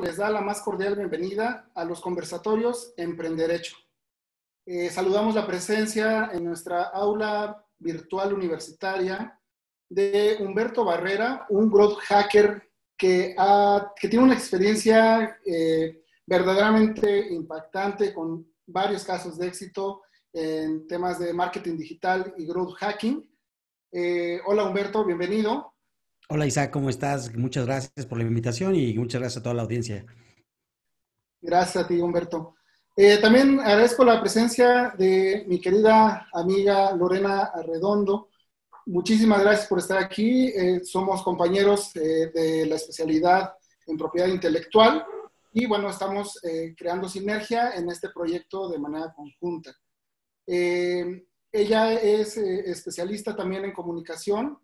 les da la más cordial bienvenida a los conversatorios Emprenderecho. Eh, saludamos la presencia en nuestra aula virtual universitaria de Humberto Barrera, un growth hacker que, tiene una experiencia eh, verdaderamente impactante con varios casos de éxito en temas de marketing digital y growth hacking. Eh, hola Humberto, bienvenido. Hola Isaac, ¿cómo estás? Muchas gracias por la invitación y muchas gracias a toda la audiencia. Gracias a ti, Humberto. Eh, también agradezco la presencia de mi querida amiga Lorena Arredondo. Muchísimas gracias por estar aquí. Eh, somos compañeros eh, de la especialidad en propiedad intelectual y bueno, estamos creando sinergia en este proyecto de manera conjunta. ella es especialista también en comunicación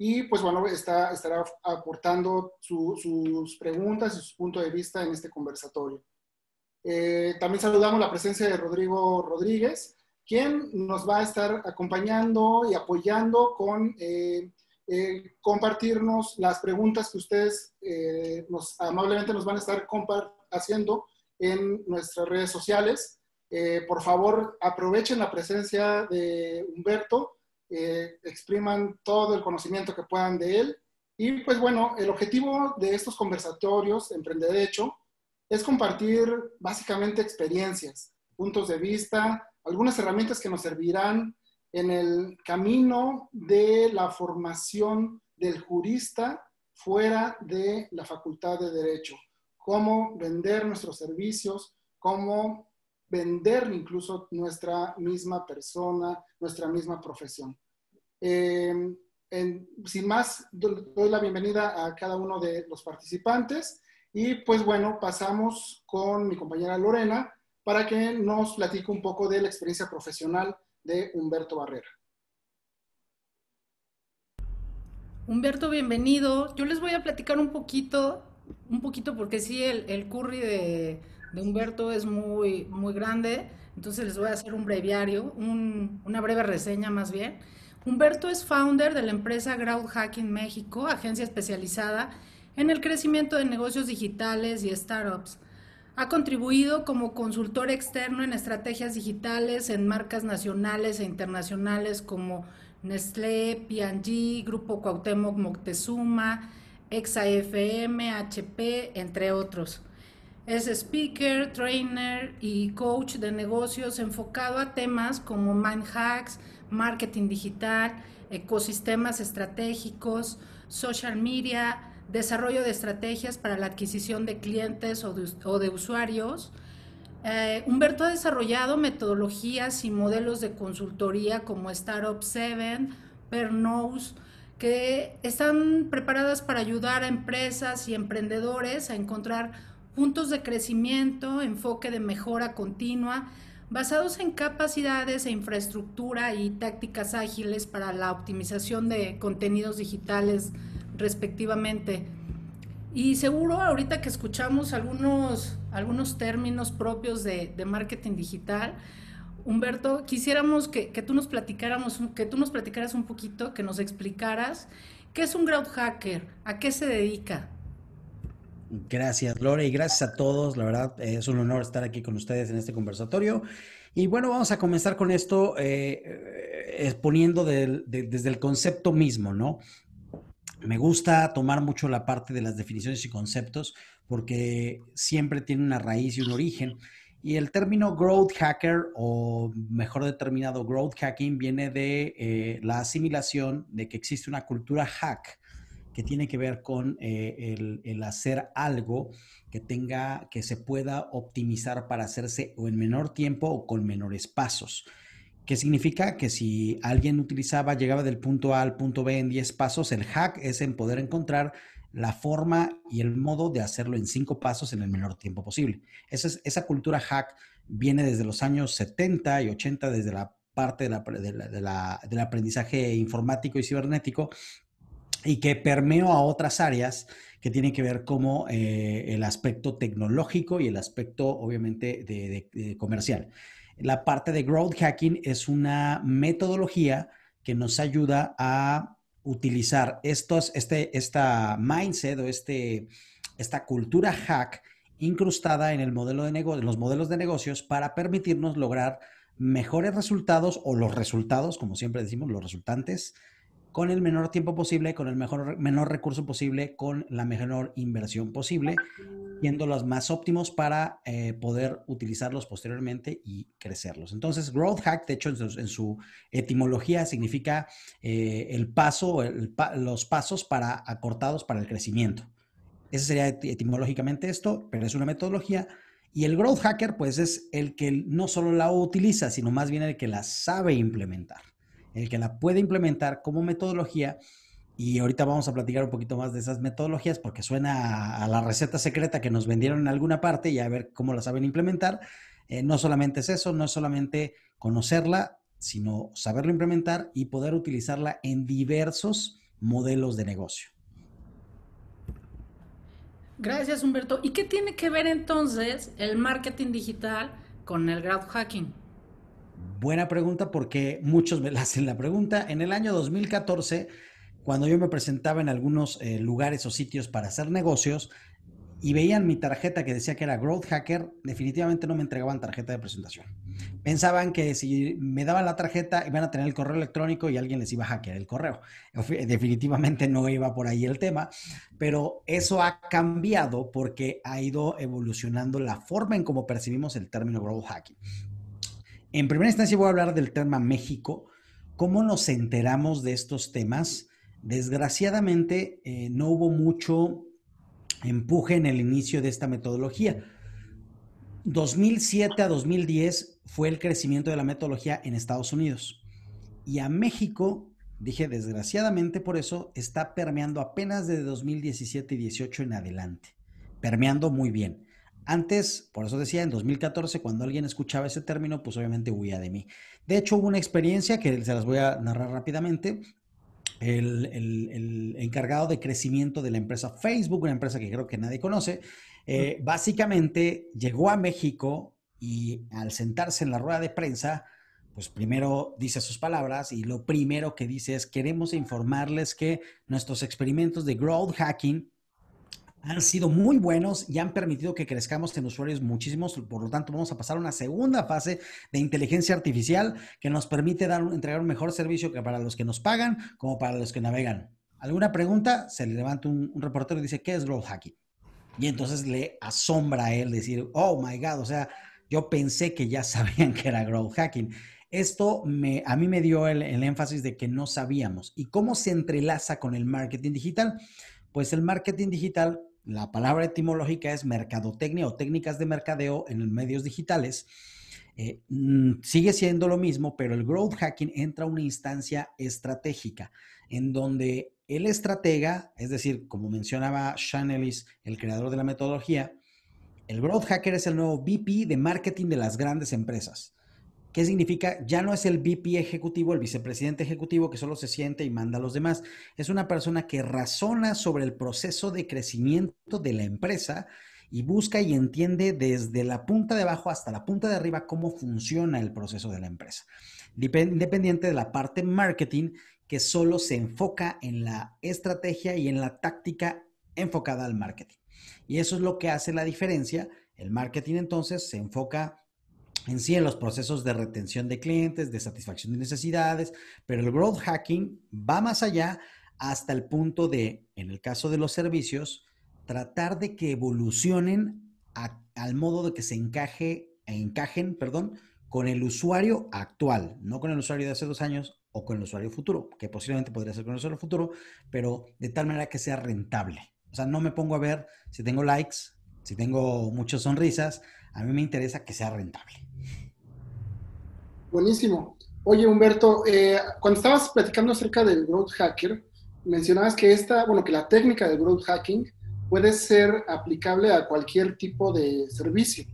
y pues bueno, está, estará aportando sus preguntas y su punto de vista en este conversatorio. Eh, también saludamos la presencia de Rodrigo Rodríguez, quien nos va a estar acompañando y apoyando con eh, eh, compartirnos las preguntas que ustedes nos, amablemente nos van a estar haciendo en nuestras redes sociales. por favor, aprovechen la presencia de Humberto eh, expriman todo el conocimiento que puedan de él. Y pues bueno, el objetivo de estos conversatorios derecho es compartir básicamente experiencias, puntos de vista, algunas herramientas que nos servirán en el camino de la formación del jurista fuera de la Facultad de Derecho, cómo vender nuestros servicios, cómo vender incluso nuestra misma persona, nuestra misma profesión. Em, sin más, doy la bienvenida a cada uno de los participantes y pues bueno, pasamos con mi compañera Lorena para que nos platique un poco de la experiencia profesional de Humberto Barrera. Humberto, bienvenido. Yo les voy a platicar un poquito, un poquito porque sí, el, el curry de, de Humberto es muy, muy grande, entonces les voy a hacer un breviario, una breve reseña más bien. Humberto es founder de la empresa Ground Hacking México, agencia especializada en el crecimiento de negocios digitales y startups. Ha contribuido como consultor externo en estrategias digitales en marcas nacionales e internacionales como Nestlé, P&G, Grupo Cuauhtémoc Moctezuma, ExaFM, HP, entre otros. Es speaker, trainer y coach de negocios enfocado a temas como mind hacks, marketing digital, ecosistemas estratégicos, social media, desarrollo de estrategias para la adquisición de clientes o de, usuarios. Eh, Humberto ha desarrollado metodologías y modelos de consultoría como Startup 7, Pernos, que están preparadas para ayudar a empresas y emprendedores a encontrar puntos de crecimiento, enfoque de mejora continua, basados en capacidades e infraestructura y tácticas ágiles para la optimización de contenidos digitales respectivamente. Y seguro ahorita que escuchamos algunos, algunos términos propios de, marketing digital, Humberto, quisiéramos que, tú nos platicáramos, que tú nos platicaras un poquito, que nos explicaras qué es un growth hacker, a qué se dedica. Gracias, Lore, y gracias a todos. La verdad, eh, es un honor estar aquí con ustedes en este conversatorio. Y bueno, vamos a comenzar con esto eh, exponiendo desde el concepto mismo, ¿no? Me gusta tomar mucho la parte de las definiciones y conceptos porque siempre tiene una raíz y un origen. Y el término growth hacker, o mejor determinado growth hacking, viene de eh, la asimilación de que existe una cultura hack que tiene que ver con eh, el, hacer algo que tenga, que se pueda optimizar para hacerse o en menor tiempo o con menores pasos. ¿Qué significa? Que si alguien utilizaba, llegaba del punto A al punto B en 10 pasos, el hack es en poder encontrar la forma y el modo de hacerlo en 5 pasos en el menor tiempo posible. Esa, esa cultura hack viene desde los años 70 y 80, desde la parte del aprendizaje informático y cibernético, y que permeo a otras áreas que tienen que ver como eh, el aspecto tecnológico y el aspecto, obviamente, comercial. La parte de growth hacking es una metodología que nos ayuda a utilizar estos, este, esta mindset o este, esta cultura hack incrustada en el modelo de en los modelos de negocios para permitirnos lograr mejores resultados o los resultados, como siempre decimos, los resultantes con el menor tiempo posible, con el mejor, menor recurso posible, con la menor inversión posible, siendo los más óptimos para eh, poder utilizarlos posteriormente y crecerlos. Entonces, Growth Hack, de hecho, en su, etimología significa eh, el paso, los pasos para acortados para el crecimiento. Ese sería etimológicamente esto, pero es una metodología. Y el Growth Hacker, pues, es el que no solo la utiliza, sino más bien el que la sabe implementar el que la puede implementar como metodología. Y ahorita vamos a platicar un poquito más de esas metodologías porque suena a, la receta secreta que nos vendieron en alguna parte y a ver cómo la saben implementar. Eh, no solamente es eso, no es solamente conocerla, sino saberlo implementar y poder utilizarla en diversos modelos de negocio. Gracias, Humberto. ¿Y qué tiene que ver entonces el marketing digital con el growth hacking? Buena pregunta porque muchos me hacen la pregunta. En el año 2014, cuando yo me presentaba en algunos eh, lugares o sitios para hacer negocios y veían mi tarjeta que decía que era Growth Hacker, definitivamente no me entregaban tarjeta de presentación. Pensaban que si me daban la tarjeta iban a tener el correo electrónico y alguien les iba a hackear el correo. Definitivamente no iba por ahí el tema, pero eso ha cambiado porque ha ido evolucionando la forma en cómo percibimos el término Growth Hacking. En primera instancia voy a hablar del tema México, cómo nos enteramos de estos temas. Desgraciadamente eh, no hubo mucho empuje en el inicio de esta metodología. 2007 a 2010 fue el crecimiento de la metodología en Estados Unidos. Y a México, dije desgraciadamente por eso, está permeando apenas desde 2017 y 18 en adelante, permeando muy bien. Antes, por eso decía, en 2014, cuando alguien escuchaba ese término, pues obviamente huía de mí. De hecho, hubo una experiencia que se las voy a narrar rápidamente. El, encargado de crecimiento de la empresa Facebook, una empresa que creo que nadie conoce, eh, básicamente llegó a México y al sentarse en la rueda de prensa, pues primero dice sus palabras y lo primero que dice es, queremos informarles que nuestros experimentos de growth hacking han sido muy buenos y han permitido que crezcamos en usuarios muchísimos. Por lo tanto, vamos a pasar a una segunda fase de inteligencia artificial que nos permite dar, entregar un mejor servicio que para los que nos pagan como para los que navegan. ¿Alguna pregunta? Se le levanta un, reportero y dice, ¿qué es growth hacking? Y entonces le asombra a él decir, oh my God, o sea, yo pensé que ya sabían que era growth hacking. Esto me, a mí me dio el énfasis de que no sabíamos. ¿Y cómo se entrelaza con el marketing digital? Pues el marketing digital la palabra etimológica es mercadotecnia o técnicas de mercadeo en medios digitales. Eh, mm, sigue siendo lo mismo, pero el growth hacking entra a una instancia estratégica en donde el estratega, es decir, como mencionaba Ellis, el creador de la metodología, el growth hacker es el nuevo VP de marketing de las grandes empresas. ¿Qué significa? Ya no es el VP ejecutivo, el vicepresidente ejecutivo que solo se siente y manda a los demás. Es una persona que razona sobre el proceso de crecimiento de la empresa y busca y entiende desde la punta de abajo hasta la punta de arriba cómo funciona el proceso de la empresa. Independiente de la parte marketing que solo se enfoca en la estrategia y en la táctica enfocada al marketing. Y eso es lo que hace la diferencia. El marketing entonces se enfoca en sí en los procesos de retención de clientes, de satisfacción de necesidades, pero el growth hacking va más allá hasta el punto de, en el caso de los servicios, tratar de que evolucionen al modo de que se encaje, e encajen, perdón, con el usuario actual, no con el usuario de hace dos años o con el usuario futuro, que posiblemente podría ser con el usuario futuro, pero de tal manera que sea rentable. O sea, no me pongo a ver si tengo likes, si tengo muchas sonrisas, a mí me interesa que sea rentable. Buenísimo. Oye, Humberto, eh, cuando estabas platicando acerca del growth hacker, mencionabas que esta, bueno, que la técnica del growth hacking puede ser aplicable a cualquier tipo de servicio.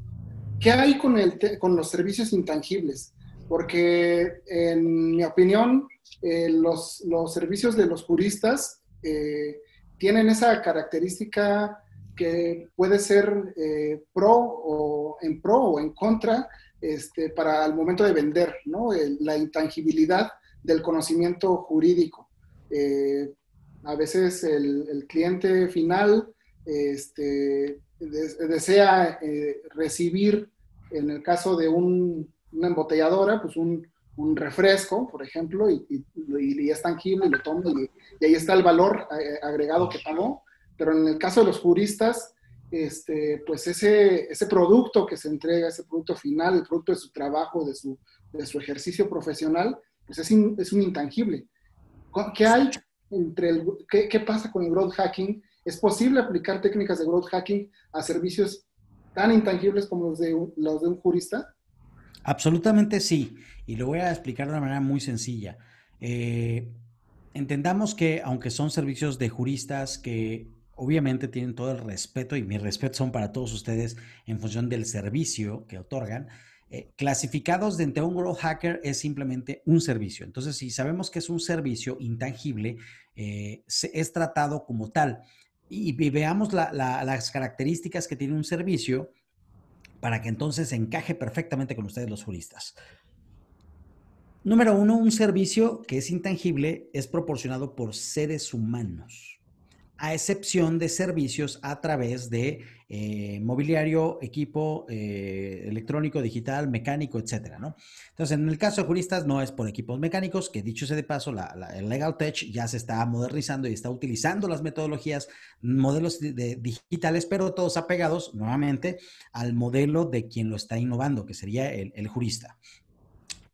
¿Qué hay con, el con los servicios intangibles? Porque en mi opinión, eh, los, servicios de los juristas eh, tienen esa característica que puede ser eh, pro o en pro o en contra este, para el momento de vender, ¿no? la intangibilidad del conocimiento jurídico. Eh, a veces el, cliente final este, desea eh, recibir, en el caso de un, una embotelladora, pues un, refresco, por ejemplo, y, es tangible y lo y, y ahí está el valor agregado que pagó pero en el caso de los juristas, este, pues ese, ese producto que se entrega, ese producto final, el producto de su trabajo, de su, ejercicio profesional, pues es, un intangible. ¿Qué hay entre el, qué, qué pasa con el growth hacking? ¿Es posible aplicar técnicas de growth hacking a servicios tan intangibles como los de un, los de un jurista? Absolutamente sí, y lo voy a explicar de una manera muy sencilla. Eh, entendamos que aunque son servicios de juristas que Obviamente tienen todo el respeto y mi respeto son para todos ustedes en función del servicio que otorgan. Eh, clasificados dentro de un growth hacker es simplemente un servicio. Entonces, si sabemos que es un servicio intangible, eh, es tratado como tal. Y, veamos las características que tiene un servicio para que entonces encaje perfectamente con ustedes los juristas. Número uno, un servicio que es intangible es proporcionado por seres humanos a excepción de servicios a través de eh, mobiliario, equipo eh, electrónico, digital, mecánico, etcétera, ¿no? Entonces, en el caso de juristas no es por equipos mecánicos, que dicho sea de paso, la, el Legal Tech ya se está modernizando y está utilizando las metodologías, modelos digitales, pero todos apegados nuevamente al modelo de quien lo está innovando, que sería el, jurista.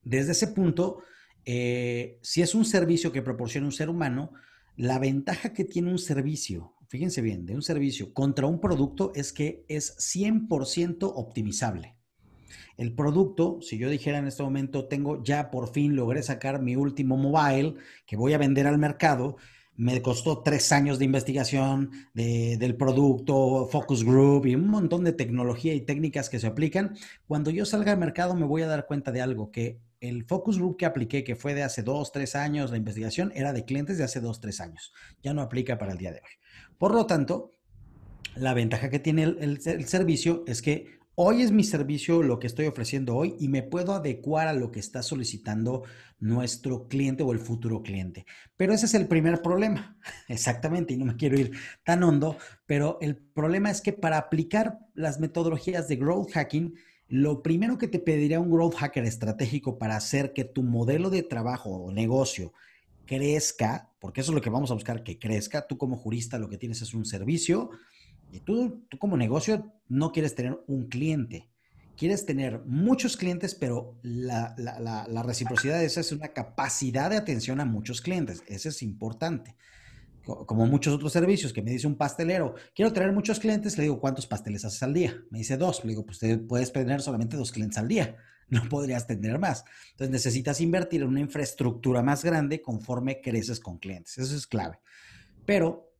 Desde ese punto, eh, si es un servicio que proporciona un ser humano, la ventaja que tiene un servicio, fíjense bien, de un servicio contra un producto es que es 100% optimizable. El producto, si yo dijera en este momento, tengo ya por fin logré sacar mi último mobile que voy a vender al mercado, me costó tres años de investigación del producto, focus group y un montón de tecnología y técnicas que se aplican. Cuando yo salga al mercado me voy a dar cuenta de algo, que el focus group que apliqué, que fue de hace dos, tres años, la investigación era de clientes de hace dos, tres años. Ya no aplica para el día de hoy. Por lo tanto, la ventaja que tiene el, el, servicio es que hoy es mi servicio lo que estoy ofreciendo hoy y me puedo adecuar a lo que está solicitando nuestro cliente o el futuro cliente. Pero ese es el primer problema, exactamente, y no me quiero ir tan hondo, pero el problema es que para aplicar las metodologías de growth hacking, lo primero que te pediría un growth hacker estratégico para hacer que tu modelo de trabajo o negocio crezca, porque eso es lo que vamos a buscar, que crezca. Tú como jurista lo que tienes es un servicio y tú, como negocio no quieres tener un cliente. Quieres tener muchos clientes, pero la, reciprocidad de esa es una capacidad de atención a muchos clientes. Eso es importante como muchos otros servicios, que me dice un pastelero, quiero traer muchos clientes, le digo, ¿cuántos pasteles haces al día? Me dice dos, le digo, pues usted puedes tener solamente dos clientes al día, no podrías tener más. Entonces necesitas invertir en una infraestructura más grande conforme creces con clientes, eso es clave. Pero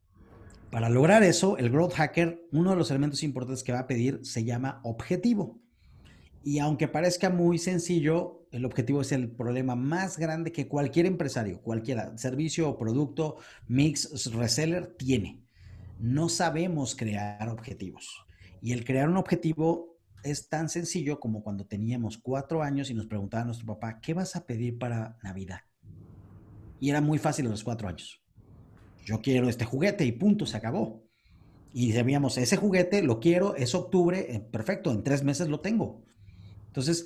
para lograr eso, el Growth Hacker, uno de los elementos importantes que va a pedir se llama objetivo. Y aunque parezca muy sencillo, el objetivo es el problema más grande que cualquier empresario, cualquier servicio o producto, mix, reseller, tiene. No sabemos crear objetivos. Y el crear un objetivo es tan sencillo como cuando teníamos cuatro años y nos preguntaba a nuestro papá, ¿qué vas a pedir para Navidad? Y era muy fácil a los cuatro años. Yo quiero este juguete y punto, se acabó. Y sabíamos, ese juguete lo quiero, es octubre, eh, perfecto, en tres meses lo tengo. Entonces,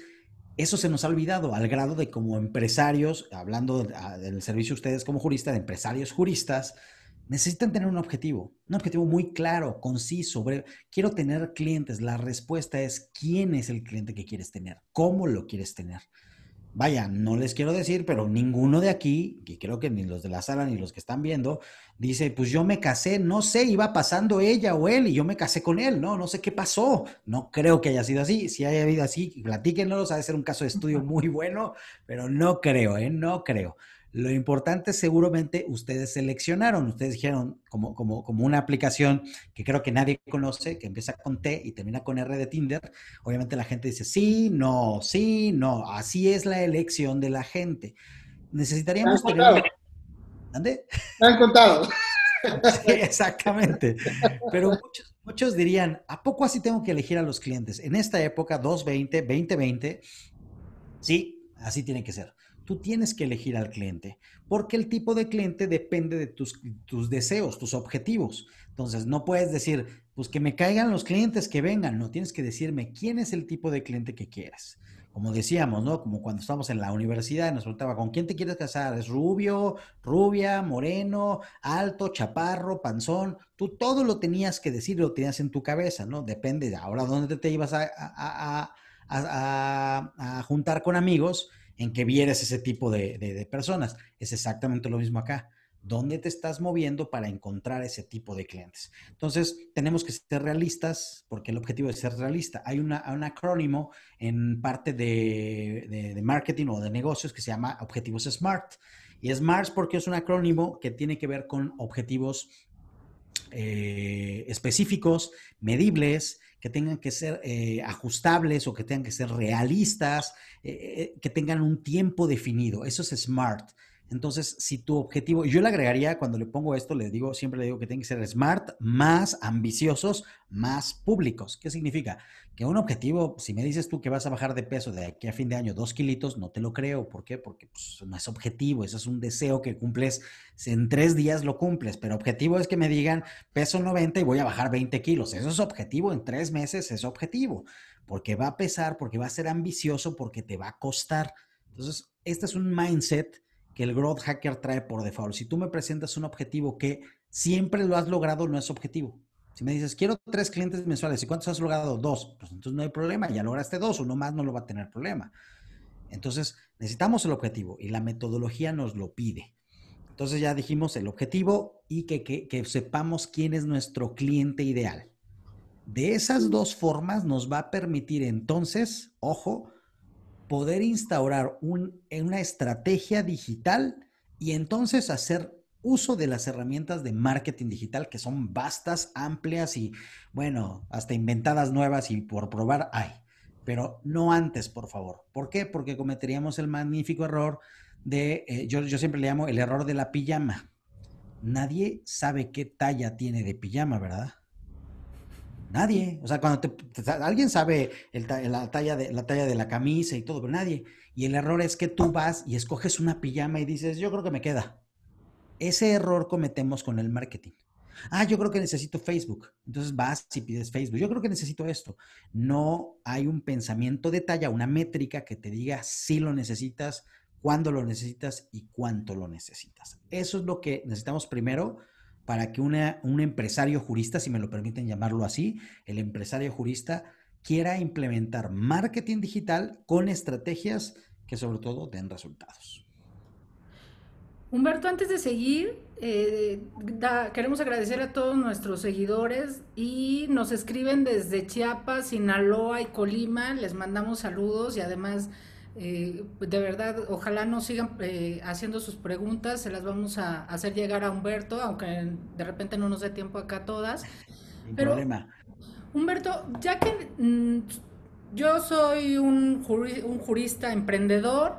eso se nos ha olvidado al grado de como empresarios, hablando ah, del servicio de ustedes como juristas, de empresarios juristas, necesitan tener un objetivo, un objetivo muy claro, conciso, sobre Quiero tener clientes. La respuesta es quién es el cliente que quieres tener, cómo lo quieres tener vaya, no les quiero decir, pero ninguno de aquí, que creo que ni los de la sala ni los que están viendo, dice, pues yo me casé, no sé, iba pasando ella o él y yo me casé con él, no, no sé qué pasó. No creo que haya sido así. Si haya habido así, platíquenlo, ha de ser un caso de estudio muy bueno, pero no creo, ¿eh? No creo. Lo importante seguramente ustedes seleccionaron, ustedes dijeron como, como, como, una aplicación que creo que nadie conoce, que empieza con T y termina con R de Tinder. Obviamente la gente dice, sí, no, sí, no, así es la elección de la gente. Necesitaríamos... Tener... ¿Dónde? han contado. Sí, exactamente. Pero muchos, muchos dirían, ¿a poco así tengo que elegir a los clientes? En esta época, 220, 2020, sí, así tiene que ser tú tienes que elegir al cliente, porque el tipo de cliente depende de tus, tus, deseos, tus objetivos. Entonces, no puedes decir, pues que me caigan los clientes que vengan, no tienes que decirme quién es el tipo de cliente que quieras... Como decíamos, ¿no? Como cuando estábamos en la universidad nos preguntaba, ¿con quién te quieres casar? ¿Es rubio, rubia, moreno, alto, chaparro, panzón? Tú todo lo tenías que decir, lo tenías en tu cabeza, ¿no? Depende de ahora dónde te, ibas a, a, a juntar con amigos en que vieras ese tipo de, personas. Es exactamente lo mismo acá. ¿Dónde te estás moviendo para encontrar ese tipo de clientes? Entonces, tenemos que ser realistas, porque el objetivo es ser realista. Hay un acrónimo en parte de, marketing o de negocios que se llama Objetivos SMART. Y SMART porque es un acrónimo que tiene que ver con objetivos eh, específicos, medibles, que tengan que ser eh, ajustables o que tengan que ser realistas, eh, eh, que tengan un tiempo definido. Eso es smart. Entonces, si tu objetivo, yo le agregaría, cuando le pongo esto, le digo, siempre le digo que tienen que ser smart, más ambiciosos, más públicos. ¿Qué significa? Que un objetivo, si me dices tú que vas a bajar de peso de aquí a fin de año dos kilitos, no te lo creo. ¿Por qué? Porque pues, no es objetivo, eso es un deseo que cumples, en tres días lo cumples, pero objetivo es que me digan peso 90 y voy a bajar 20 kilos. Eso es objetivo, en tres meses es objetivo, porque va a pesar, porque va a ser ambicioso, porque te va a costar. Entonces, este es un mindset que el growth hacker trae por default. Si tú me presentas un objetivo que siempre lo has logrado, no es objetivo. Si me dices, quiero tres clientes mensuales, ¿y cuántos has logrado? Dos. Pues entonces no hay problema, ya lograste dos, uno más no lo va a tener problema. Entonces necesitamos el objetivo y la metodología nos lo pide. Entonces ya dijimos el objetivo y que, que sepamos quién es nuestro cliente ideal. De esas dos formas nos va a permitir entonces, ojo, poder instaurar un, una estrategia digital y entonces hacer uso de las herramientas de marketing digital que son vastas, amplias y, bueno, hasta inventadas nuevas y por probar hay. Pero no antes, por favor. ¿Por qué? Porque cometeríamos el magnífico error de, eh, yo, yo siempre le llamo el error de la pijama. Nadie sabe qué talla tiene de pijama, ¿verdad? Nadie. O sea, cuando alguien sabe la, talla de, la talla de la camisa y todo, pero nadie. Y el error es que tú vas y escoges una pijama y dices, yo creo que me queda. Ese error cometemos con el marketing. Ah, yo creo que necesito Facebook. Entonces vas y pides Facebook. Yo creo que necesito esto. No hay un pensamiento de talla, una métrica que te diga si lo necesitas, cuándo lo necesitas y cuánto lo necesitas. Eso es lo que necesitamos primero para que un empresario jurista, si me lo permiten llamarlo así, el empresario jurista quiera implementar marketing digital con estrategias que sobre todo den resultados. Humberto, antes de seguir, eh, queremos agradecer a todos nuestros seguidores y nos escriben desde Chiapas, Sinaloa y Colima. Les mandamos saludos y además eh, de verdad, ojalá no sigan eh, haciendo sus preguntas, se las vamos a hacer llegar a Humberto, aunque de repente no nos dé tiempo acá todas. Sin problema. Humberto, ya que mm, yo soy un, jurista emprendedor,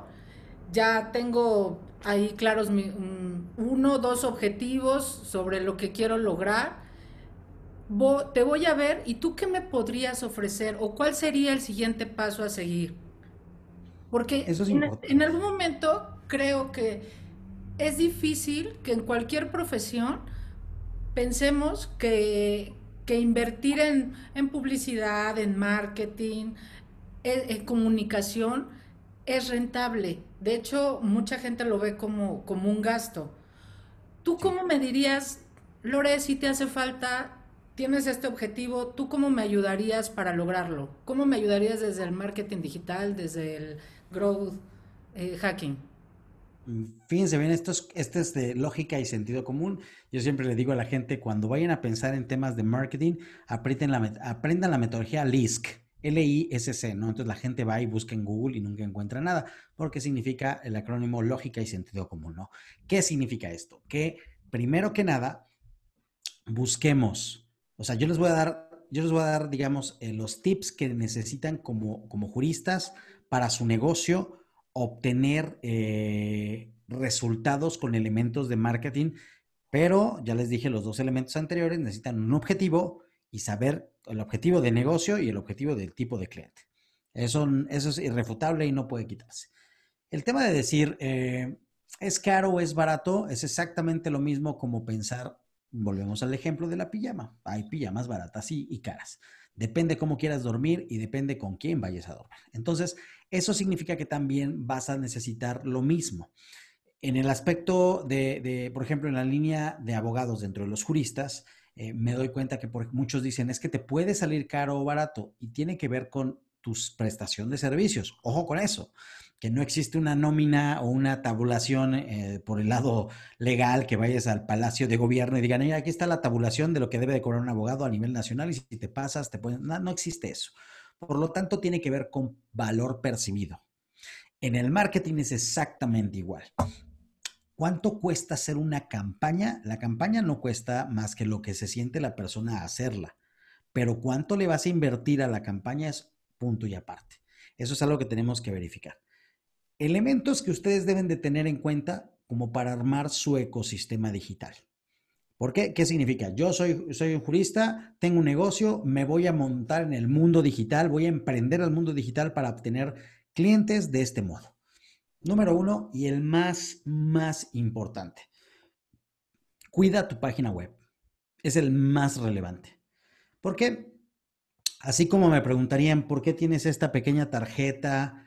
ya tengo ahí claros uno o mm, uno, dos objetivos sobre lo que quiero lograr. te voy a ver y tú qué me podrías ofrecer o cuál sería el siguiente paso a seguir. Porque Eso en, algún momento creo que es difícil que en cualquier profesión pensemos que, invertir en, publicidad, en marketing, en, en, comunicación es rentable. De hecho, mucha gente lo ve como, como un gasto. ¿Tú cómo me dirías, Lore, si te hace falta, tienes este objetivo, ¿tú cómo me ayudarías para lograrlo? ¿Cómo me ayudarías desde el marketing digital, desde el growth eh, hacking? Fíjense bien, esto es, es de lógica y sentido común. Yo siempre le digo a la gente, cuando vayan a pensar en temas de marketing, aprendan la metodología LISC, L-I-S-C, ¿no? Entonces la gente va y busca en Google y nunca encuentra nada, porque significa el acrónimo lógica y sentido común, ¿no? ¿Qué significa esto? Que primero que nada, busquemos, o sea, yo les voy a dar, yo les voy a dar, digamos, eh, los tips que necesitan como, como juristas, para su negocio obtener eh, resultados con elementos de marketing, pero ya les dije los dos elementos anteriores, necesitan un objetivo y saber el objetivo de negocio y el objetivo del tipo de cliente. Eso, es irrefutable y no puede quitarse. El tema de decir eh, es caro o es barato es exactamente lo mismo como pensar, volvemos al ejemplo de la pijama. Hay pijamas baratas y caras. Depende cómo quieras dormir y depende con quién vayas a dormir. Entonces, eso significa que también vas a necesitar lo mismo. En el aspecto de, por ejemplo, en la línea de abogados dentro de los juristas, eh, me doy cuenta que muchos dicen es que te puede salir caro o barato y tiene que ver con tus prestación de servicios. Ojo con eso, que no existe una nómina o una tabulación eh, por el lado legal que vayas al Palacio de Gobierno y digan, mira, aquí está la tabulación de lo que debe de cobrar un abogado a nivel nacional y si te pasas, te no existe eso. Por lo tanto, tiene que ver con valor percibido. En el marketing es exactamente igual. ¿Cuánto cuesta hacer una campaña? La campaña no cuesta más que lo que se siente la persona a hacerla, pero cuánto le vas a invertir a la campaña es punto y aparte. Eso es algo que tenemos que verificar. Elementos que ustedes deben de tener en cuenta como para armar su ecosistema digital. ¿Por qué? ¿Qué significa? Yo soy, soy un jurista, tengo un negocio, me voy a montar en el mundo digital, voy a emprender al mundo digital para obtener clientes de este modo. Número uno y el más, más importante. Cuida tu página web. Es el más relevante. ¿Por qué? Así como me preguntarían, ¿por qué tienes esta pequeña tarjeta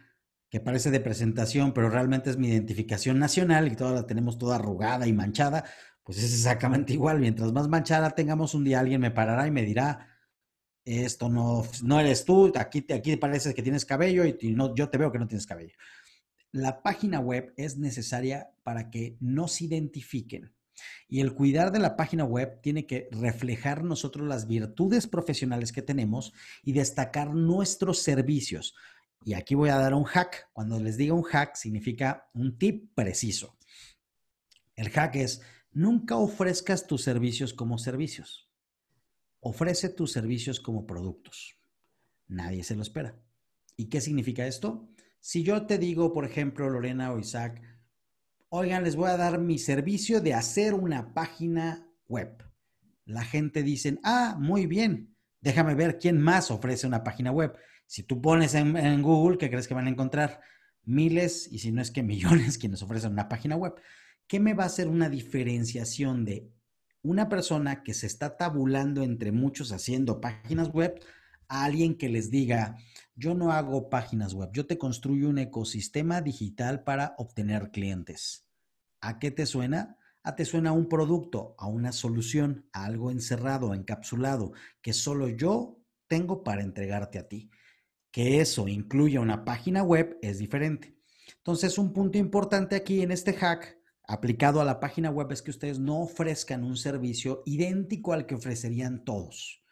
que parece de presentación, pero realmente es mi identificación nacional y toda la tenemos toda arrugada y manchada? pues es exactamente igual. Mientras más manchada tengamos un día, alguien me parará y me dirá, esto no, no eres tú, aquí, aquí parece que tienes cabello y, no, yo te veo que no tienes cabello. La página web es necesaria para que nos identifiquen. Y el cuidar de la página web tiene que reflejar nosotros las virtudes profesionales que tenemos y destacar nuestros servicios. Y aquí voy a dar un hack. Cuando les diga un hack, significa un tip preciso. El hack es, Nunca ofrezcas tus servicios como servicios. Ofrece tus servicios como productos. Nadie se lo espera. ¿Y qué significa esto? Si yo te digo, por ejemplo, Lorena o Isaac, oigan, les voy a dar mi servicio de hacer una página web. La gente dice, ah, muy bien, déjame ver quién más ofrece una página web. Si tú pones en, Google, ¿qué crees que van a encontrar? Miles y si no es que millones quienes ofrecen una página web. ¿qué me va a hacer una diferenciación de una persona que se está tabulando entre muchos haciendo páginas web a alguien que les diga, yo no hago páginas web, yo te construyo un ecosistema digital para obtener clientes? ¿A qué te suena? A ah, te suena un producto, a una solución, a algo encerrado, encapsulado, que solo yo tengo para entregarte a ti. Que eso incluya una página web es diferente. Entonces, un punto importante aquí en este hack aplicado a la página web es que ustedes no ofrezcan un servicio idéntico al que ofrecerían todos.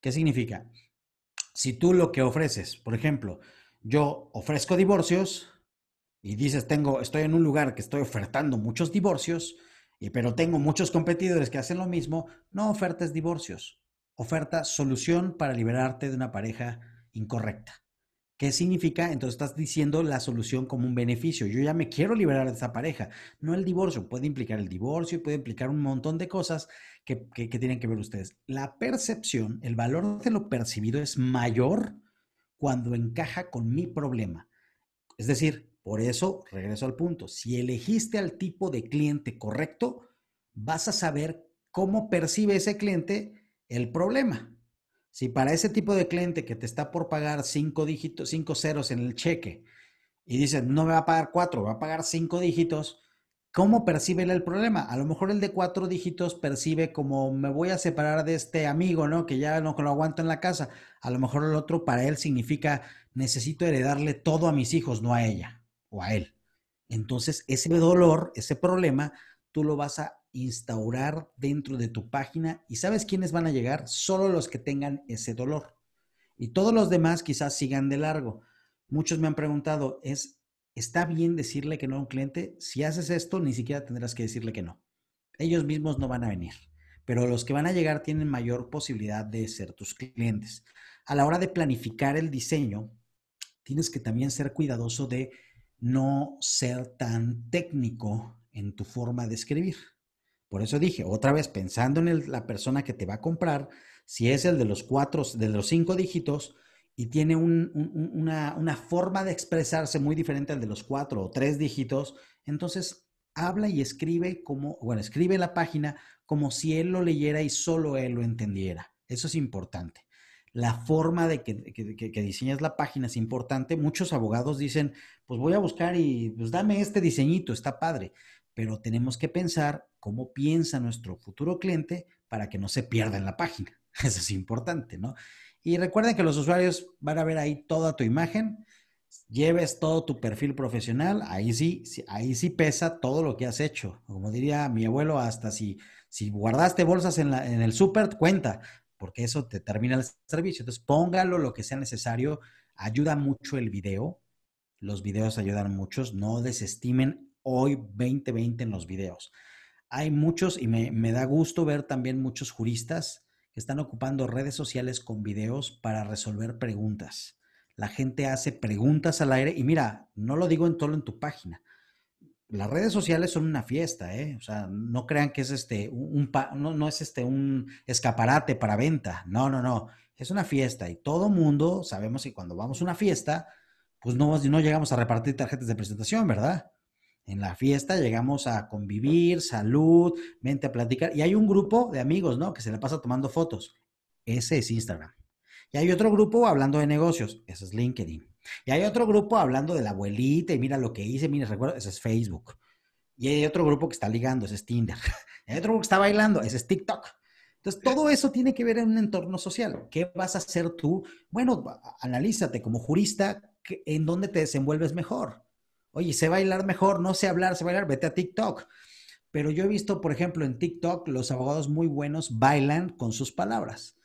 ¿Qué significa? Si tú lo que ofreces, por ejemplo, yo ofrezco divorcios y dices, tengo, estoy en un lugar que estoy ofertando muchos divorcios, y, pero tengo muchos competidores que hacen lo mismo, no ofertes divorcios, oferta solución para liberarte de una pareja incorrecta. ¿Qué significa? Entonces estás diciendo la solución como un beneficio. Yo ya me quiero liberar de esa pareja. No el divorcio. Puede implicar el divorcio, puede implicar un montón de cosas que, que tienen que ver ustedes. La percepción, el valor de lo percibido es mayor cuando encaja con mi problema. Es decir, por eso regreso al punto. Si elegiste al tipo de cliente correcto, vas a saber cómo percibe ese cliente el problema. Si para ese tipo de cliente que te está por pagar cinco dígitos, cinco ceros en el cheque y dice, no me va a pagar cuatro, va a pagar cinco dígitos, ¿cómo percibe el problema? A lo mejor el de cuatro dígitos percibe como me voy a separar de este amigo, ¿no? Que ya no lo aguanto en la casa. A lo mejor el otro para él significa necesito heredarle todo a mis hijos, no a ella o a él. Entonces, ese dolor, ese problema, tú lo vas a instaurar dentro de tu página y sabes quiénes van a llegar, solo los que tengan ese dolor. Y todos los demás quizás sigan de largo. Muchos me han preguntado, ¿es, ¿está bien decirle que no a un cliente? Si haces esto, ni siquiera tendrás que decirle que no. Ellos mismos no van a venir, pero los que van a llegar tienen mayor posibilidad de ser tus clientes. A la hora de planificar el diseño, tienes que también ser cuidadoso de no ser tan técnico en tu forma de escribir. Por eso dije, otra vez pensando en la persona que te va a comprar, si es el de los cuatro, de los cinco dígitos y tiene una, forma de expresarse muy diferente al de los cuatro o tres dígitos, entonces habla y escribe como, bueno, escribe la página como si él lo leyera y solo él lo entendiera. Eso es importante. La forma de que, diseñas la página es importante. Muchos abogados dicen, pues voy a buscar y pues dame este diseñito, está padre pero tenemos que pensar cómo piensa nuestro futuro cliente para que no se pierda en la página. Eso es importante, ¿no? Y recuerden que los usuarios van a ver ahí toda tu imagen, lleves todo tu perfil profesional, ahí sí, ahí sí pesa todo lo que has hecho. Como diría mi abuelo, hasta si, si guardaste bolsas en, la, en el súper, cuenta, porque eso te termina el servicio. Entonces, póngalo lo que sea necesario. Ayuda mucho el video. Los videos ayudan muchos. No desestimen hoy 2020 en los videos. Hay muchos, y me, da gusto ver también muchos juristas que están ocupando redes sociales con videos para resolver preguntas. La gente hace preguntas al aire y mira, no lo digo en todo en tu página. Las redes sociales son una fiesta, ¿eh? O sea, no crean que es este un, no, es este un escaparate para venta. No, no, no. Es una fiesta y todo mundo sabemos que cuando vamos a una fiesta, pues no, no llegamos a repartir tarjetas de presentación, ¿verdad? En la fiesta llegamos a convivir, salud, mente a platicar. Y hay un grupo de amigos, ¿no? Que se le pasa tomando fotos. Ese es Instagram. Y hay otro grupo hablando de negocios. Ese es LinkedIn. Y hay otro grupo hablando de la abuelita y mira lo que hice, mira, recuerdo, ese es Facebook. Y hay otro grupo que está ligando, ese es Tinder. Y hay otro grupo que está bailando, ese es TikTok. Entonces, todo eso tiene que ver en un entorno social. ¿Qué vas a hacer tú? Bueno, analízate como jurista en dónde te desenvuelves mejor oye, sé bailar mejor, no sé hablar, sé bailar, vete a TikTok. Pero yo he visto, por ejemplo, en TikTok, los abogados muy buenos bailan con sus palabras.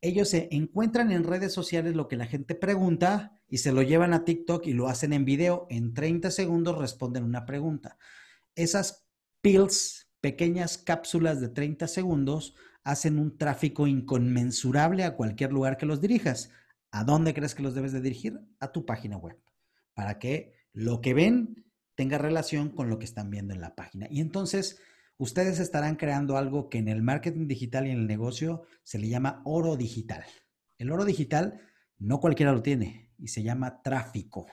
Ellos se encuentran en redes sociales lo que la gente pregunta y se lo llevan a TikTok y lo hacen en video. En 30 segundos responden una pregunta. Esas pills, pequeñas cápsulas de 30 segundos, hacen un tráfico inconmensurable a cualquier lugar que los dirijas. ¿A dónde crees que los debes de dirigir? A tu página web, para que lo que ven tenga relación con lo que están viendo en la página. Y entonces ustedes estarán creando algo que en el marketing digital y en el negocio se le llama oro digital. El oro digital no cualquiera lo tiene y se llama tráfico.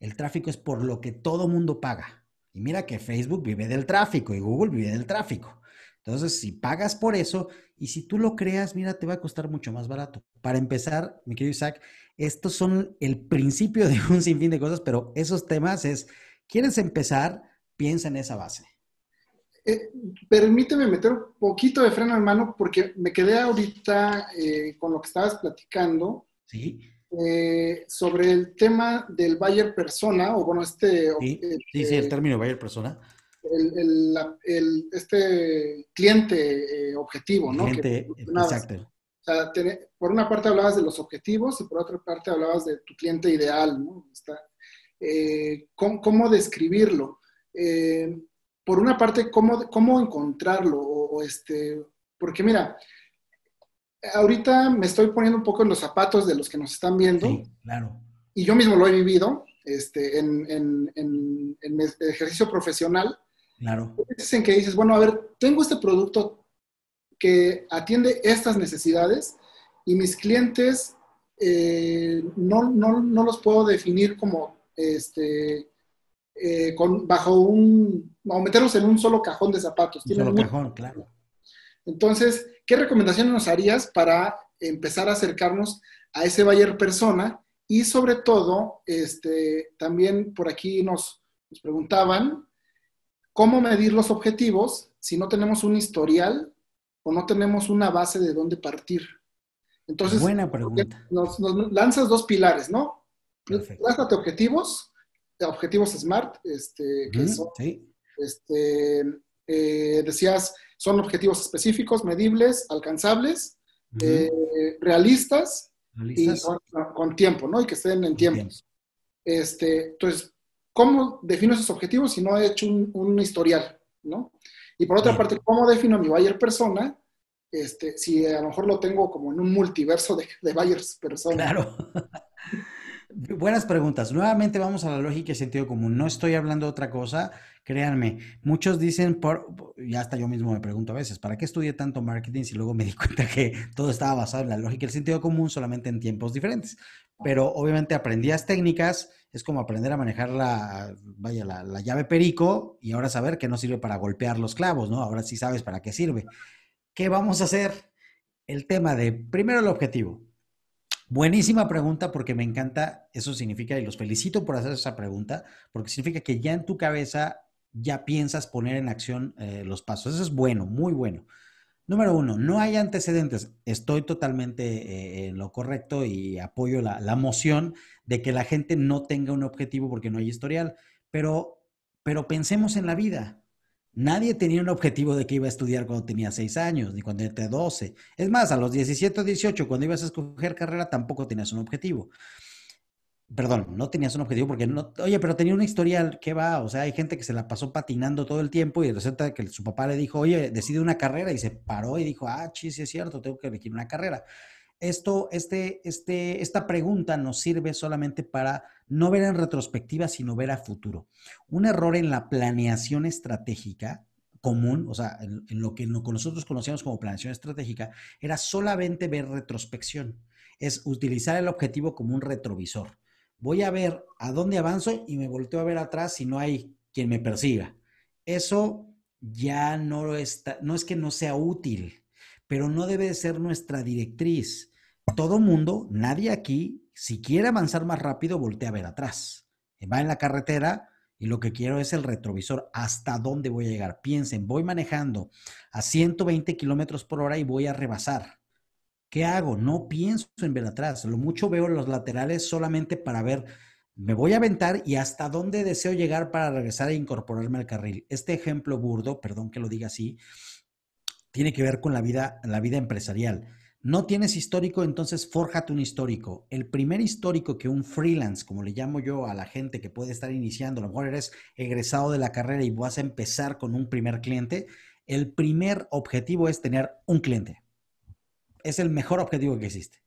El tráfico es por lo que todo mundo paga. Y mira que Facebook vive del tráfico y Google vive del tráfico. Entonces, si pagas por eso y si tú lo creas, mira, te va a costar mucho más barato. Para empezar, mi querido Isaac, estos son el principio de un sinfín de cosas, pero esos temas es, ¿quieres empezar? Piensa en esa base. Eh, permíteme meter un poquito de freno, en mano, porque me quedé ahorita eh, con lo que estabas platicando. Sí. Eh, sobre el tema del Bayer persona, o bueno, este... Sí, sí, el término Bayer persona el, este cliente eh, objetivo, ¿no? Cliente, exacto. por una parte hablabas de los objetivos y por otra parte hablabas de tu cliente ideal, ¿no? Está, eh, ¿cómo, describirlo? Eh, por una parte, ¿cómo, cómo encontrarlo? O, este, porque mira, ahorita me estoy poniendo un poco en los zapatos de los que nos están viendo. Sí, claro. Y yo mismo lo he vivido este, en, en, en, en ejercicio profesional. Claro. en que dices, bueno, a ver, tengo este producto que atiende estas necesidades y mis clientes eh, no, los puedo definir como, este, eh, bajo un, o meterlos en un solo cajón de zapatos. Un solo cajón, claro. Entonces, ¿qué recomendaciones nos harías para empezar a acercarnos a ese buyer persona? Y sobre todo, este, también por aquí nos preguntaban, ¿Cómo medir los objetivos si no tenemos un historial o no tenemos una base de dónde partir? Entonces, Buena pregunta. Nos, lanzas dos pilares, ¿no? Lánzate objetivos, objetivos SMART, este, que son, este, eh, decías, son objetivos específicos, medibles, alcanzables, eh, realistas, y con, con, tiempo, ¿no? Y que estén en tiempo. Este, entonces, ¿Cómo defino esos objetivos si no he hecho un, historial? ¿no? Y por otra parte, ¿cómo defino mi buyer persona este, si a lo mejor lo tengo como en un multiverso de, de buyers persona? Claro. Buenas preguntas. Nuevamente vamos a la lógica y sentido común. No estoy hablando de otra cosa. Créanme, muchos dicen, por, ya hasta yo mismo me pregunto a veces, ¿para qué estudié tanto marketing si luego me di cuenta que todo estaba basado en la lógica y el sentido común solamente en tiempos diferentes? Pero obviamente aprendías técnicas, es como aprender a manejar la, vaya, la, llave perico y ahora saber que no sirve para golpear los clavos, ¿no? Ahora sí sabes para qué sirve. ¿Qué vamos a hacer? El tema de, primero el objetivo. Buenísima pregunta porque me encanta, eso significa, y los felicito por hacer esa pregunta, porque significa que ya en tu cabeza ya piensas poner en acción eh, los pasos. Eso es bueno, muy bueno. Número uno, no hay antecedentes. Estoy totalmente eh, en lo correcto y apoyo la, la moción de que la gente no tenga un objetivo porque no hay historial. Pero, pero pensemos en la vida. Nadie tenía un objetivo de que iba a estudiar cuando tenía 6 años, ni cuando tenía 12. Es más, a los 17 o 18, cuando ibas a escoger carrera, tampoco tenías un objetivo. Perdón, no tenías un objetivo porque no. Oye, pero tenía un historial, ¿qué va? O sea, hay gente que se la pasó patinando todo el tiempo y resulta que su papá le dijo, oye, decide una carrera y se paró y dijo, ah, sí, sí es cierto, tengo que elegir una carrera esto, este, este, esta pregunta nos sirve solamente para no ver en retrospectiva, sino ver a futuro. Un error en la planeación estratégica común, o sea, en, lo que nosotros conocíamos como planeación estratégica, era solamente ver retrospección. Es utilizar el objetivo como un retrovisor. Voy a ver a dónde avanzo y me volteo a ver atrás si no hay quien me persiga. Eso ya no está, no es que no sea útil, pero no debe de ser nuestra directriz todo mundo, nadie aquí, si quiere avanzar más rápido, voltea a ver atrás. Va en la carretera y lo que quiero es el retrovisor. ¿Hasta dónde voy a llegar? Piensen, voy manejando a 120 kilómetros por hora y voy a rebasar. ¿Qué hago? No pienso en ver atrás. Lo mucho veo en los laterales solamente para ver, me voy a aventar y hasta dónde deseo llegar para regresar e incorporarme al carril. Este ejemplo burdo, perdón que lo diga así, tiene que ver con la vida, la vida empresarial no tienes histórico, entonces forjate un histórico. El primer histórico que un freelance, como le llamo yo a la gente que puede estar iniciando, a lo mejor eres egresado de la carrera y vas a empezar con un primer cliente, el primer objetivo es tener un cliente. Es el mejor objetivo que existe.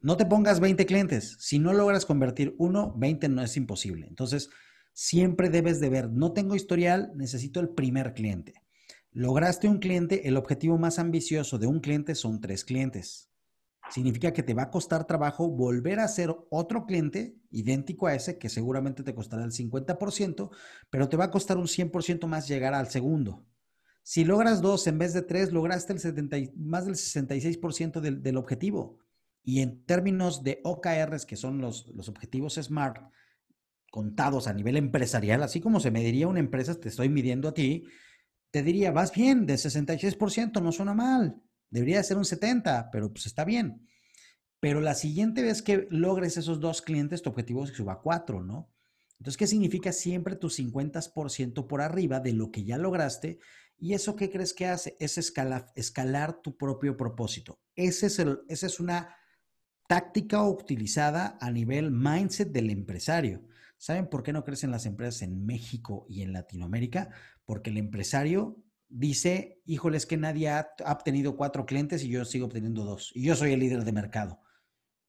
No te pongas 20 clientes. Si no logras convertir uno, 20 no es imposible. Entonces, siempre debes de ver, no tengo historial, necesito el primer cliente. Lograste un cliente, el objetivo más ambicioso de un cliente son tres clientes. Significa que te va a costar trabajo volver a hacer otro cliente idéntico a ese, que seguramente te costará el 50%, pero te va a costar un 100% más llegar al segundo. Si logras dos en vez de tres, lograste el 70, más del 66% del, objetivo. Y en términos de OKRs, que son los, los objetivos SMART, contados a nivel empresarial, así como se mediría una empresa, te estoy midiendo a ti, te diría, vas bien, de 66% no suena mal, debería ser un 70%, pero pues está bien. Pero la siguiente vez que logres esos dos clientes, tu objetivo es que suba a 4, ¿no? Entonces, ¿qué significa siempre tu 50% por arriba de lo que ya lograste? ¿Y eso qué crees que hace? Es escalar, escalar tu propio propósito. Ese es el, esa es una táctica utilizada a nivel mindset del empresario. ¿Saben por qué no crecen las empresas en México y en Latinoamérica? porque el empresario dice, híjole, es que nadie ha, obtenido cuatro clientes y yo sigo obteniendo dos, y yo soy el líder de mercado.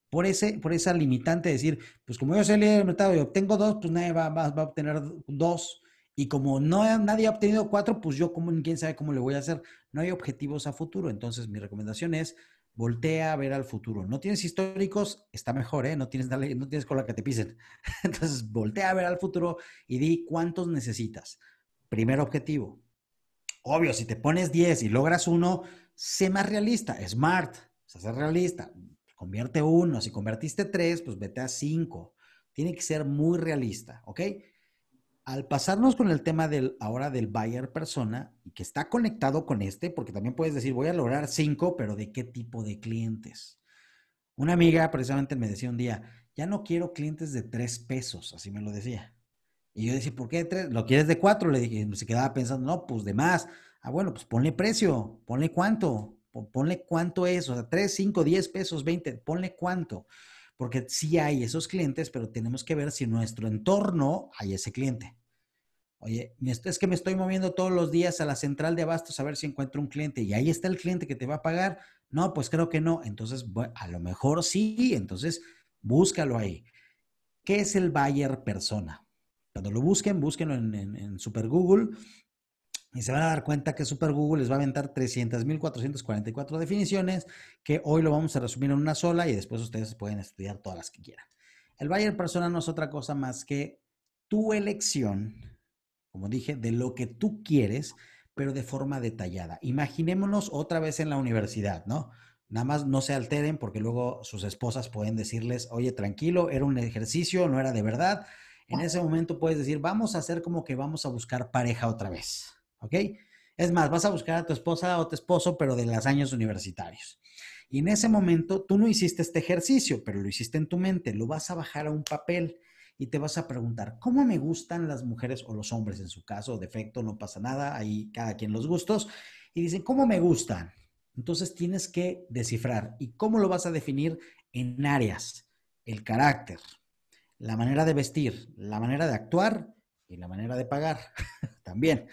Por, ese, por esa limitante de decir, pues como yo soy el líder de mercado y obtengo dos, pues nadie va, a obtener dos. Y como no, nadie ha obtenido cuatro, pues yo, como, quién sabe cómo le voy a hacer. No hay objetivos a futuro. Entonces, mi recomendación es voltea a ver al futuro. No tienes históricos, está mejor, ¿eh? No tienes, no tienes cola que te pisen. Entonces, voltea a ver al futuro y di cuántos necesitas. Primer objetivo. Obvio, si te pones 10 y logras uno, sé más realista, smart, se hace realista, convierte uno. Si convertiste tres, pues vete a cinco. Tiene que ser muy realista, ¿ok? Al pasarnos con el tema del, ahora del buyer persona, y que está conectado con este, porque también puedes decir, voy a lograr cinco, pero ¿de qué tipo de clientes? Una amiga precisamente me decía un día, ya no quiero clientes de tres pesos, así me lo decía. Y yo decía, ¿por qué tres? ¿Lo quieres de cuatro? Le dije, se quedaba pensando, no, pues de más. Ah, bueno, pues ponle precio, ponle cuánto, ponle cuánto es, o sea, tres, cinco, diez pesos, veinte, ponle cuánto. Porque sí hay esos clientes, pero tenemos que ver si en nuestro entorno hay ese cliente. Oye, es que me estoy moviendo todos los días a la central de abastos a ver si encuentro un cliente y ahí está el cliente que te va a pagar. No, pues creo que no. Entonces, a lo mejor sí, entonces búscalo ahí. ¿Qué es el buyer persona? Cuando lo busquen, búsquenlo en, Super Google y se van a dar cuenta que Super Google les va a aventar 300.444 definiciones, que hoy lo vamos a resumir en una sola y después ustedes pueden estudiar todas las que quieran. El Bayer persona no es otra cosa más que tu elección, como dije, de lo que tú quieres, pero de forma detallada. Imaginémonos otra vez en la universidad, ¿no? Nada más no se alteren porque luego sus esposas pueden decirles, oye, tranquilo, era un ejercicio, no era de verdad, en ese momento puedes decir, vamos a hacer como que vamos a buscar pareja otra vez, ¿ok? Es más, vas a buscar a tu esposa o tu esposo, pero de los años universitarios. Y en ese momento tú no hiciste este ejercicio, pero lo hiciste en tu mente, lo vas a bajar a un papel y te vas a preguntar, ¿cómo me gustan las mujeres o los hombres en su caso? Defecto, no pasa nada, ahí cada quien los gustos. Y dicen, ¿cómo me gustan? Entonces tienes que descifrar. ¿Y cómo lo vas a definir? En áreas, el carácter, la manera de vestir, la manera de actuar y la manera de pagar también.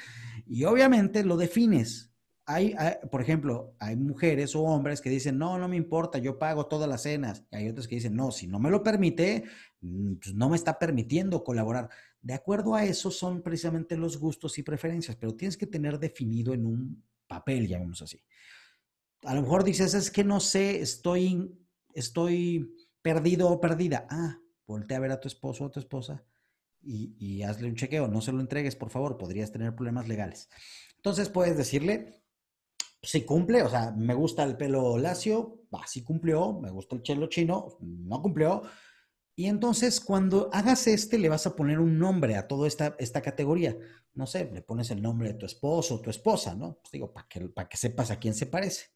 Y obviamente lo defines. Hay, por ejemplo, hay mujeres o hombres que dicen, no, no me importa, yo pago todas las cenas. Y hay otros que dicen, no, si no me lo permite, mm, pues, no me está permitiendo colaborar. De acuerdo a eso son precisamente los gustos y preferencias, pero tienes que tener definido en un papel, llamemos así. A lo mejor dices, es que no sé, estoy, estoy perdido o perdida. Ah, voltea a ver a tu esposo o a tu esposa y, hazle un chequeo. No se lo entregues, por favor, podrías tener problemas legales. Entonces puedes decirle, si cumple, o sea, me gusta el pelo lacio, va, sí cumplió, me gusta el chelo chino, no cumplió. Y entonces cuando hagas este, le vas a poner un nombre a toda esta, esta categoría. No sé, le pones el nombre de tu esposo o tu esposa, ¿no? Pues digo, para que, para que sepas a quién se parece.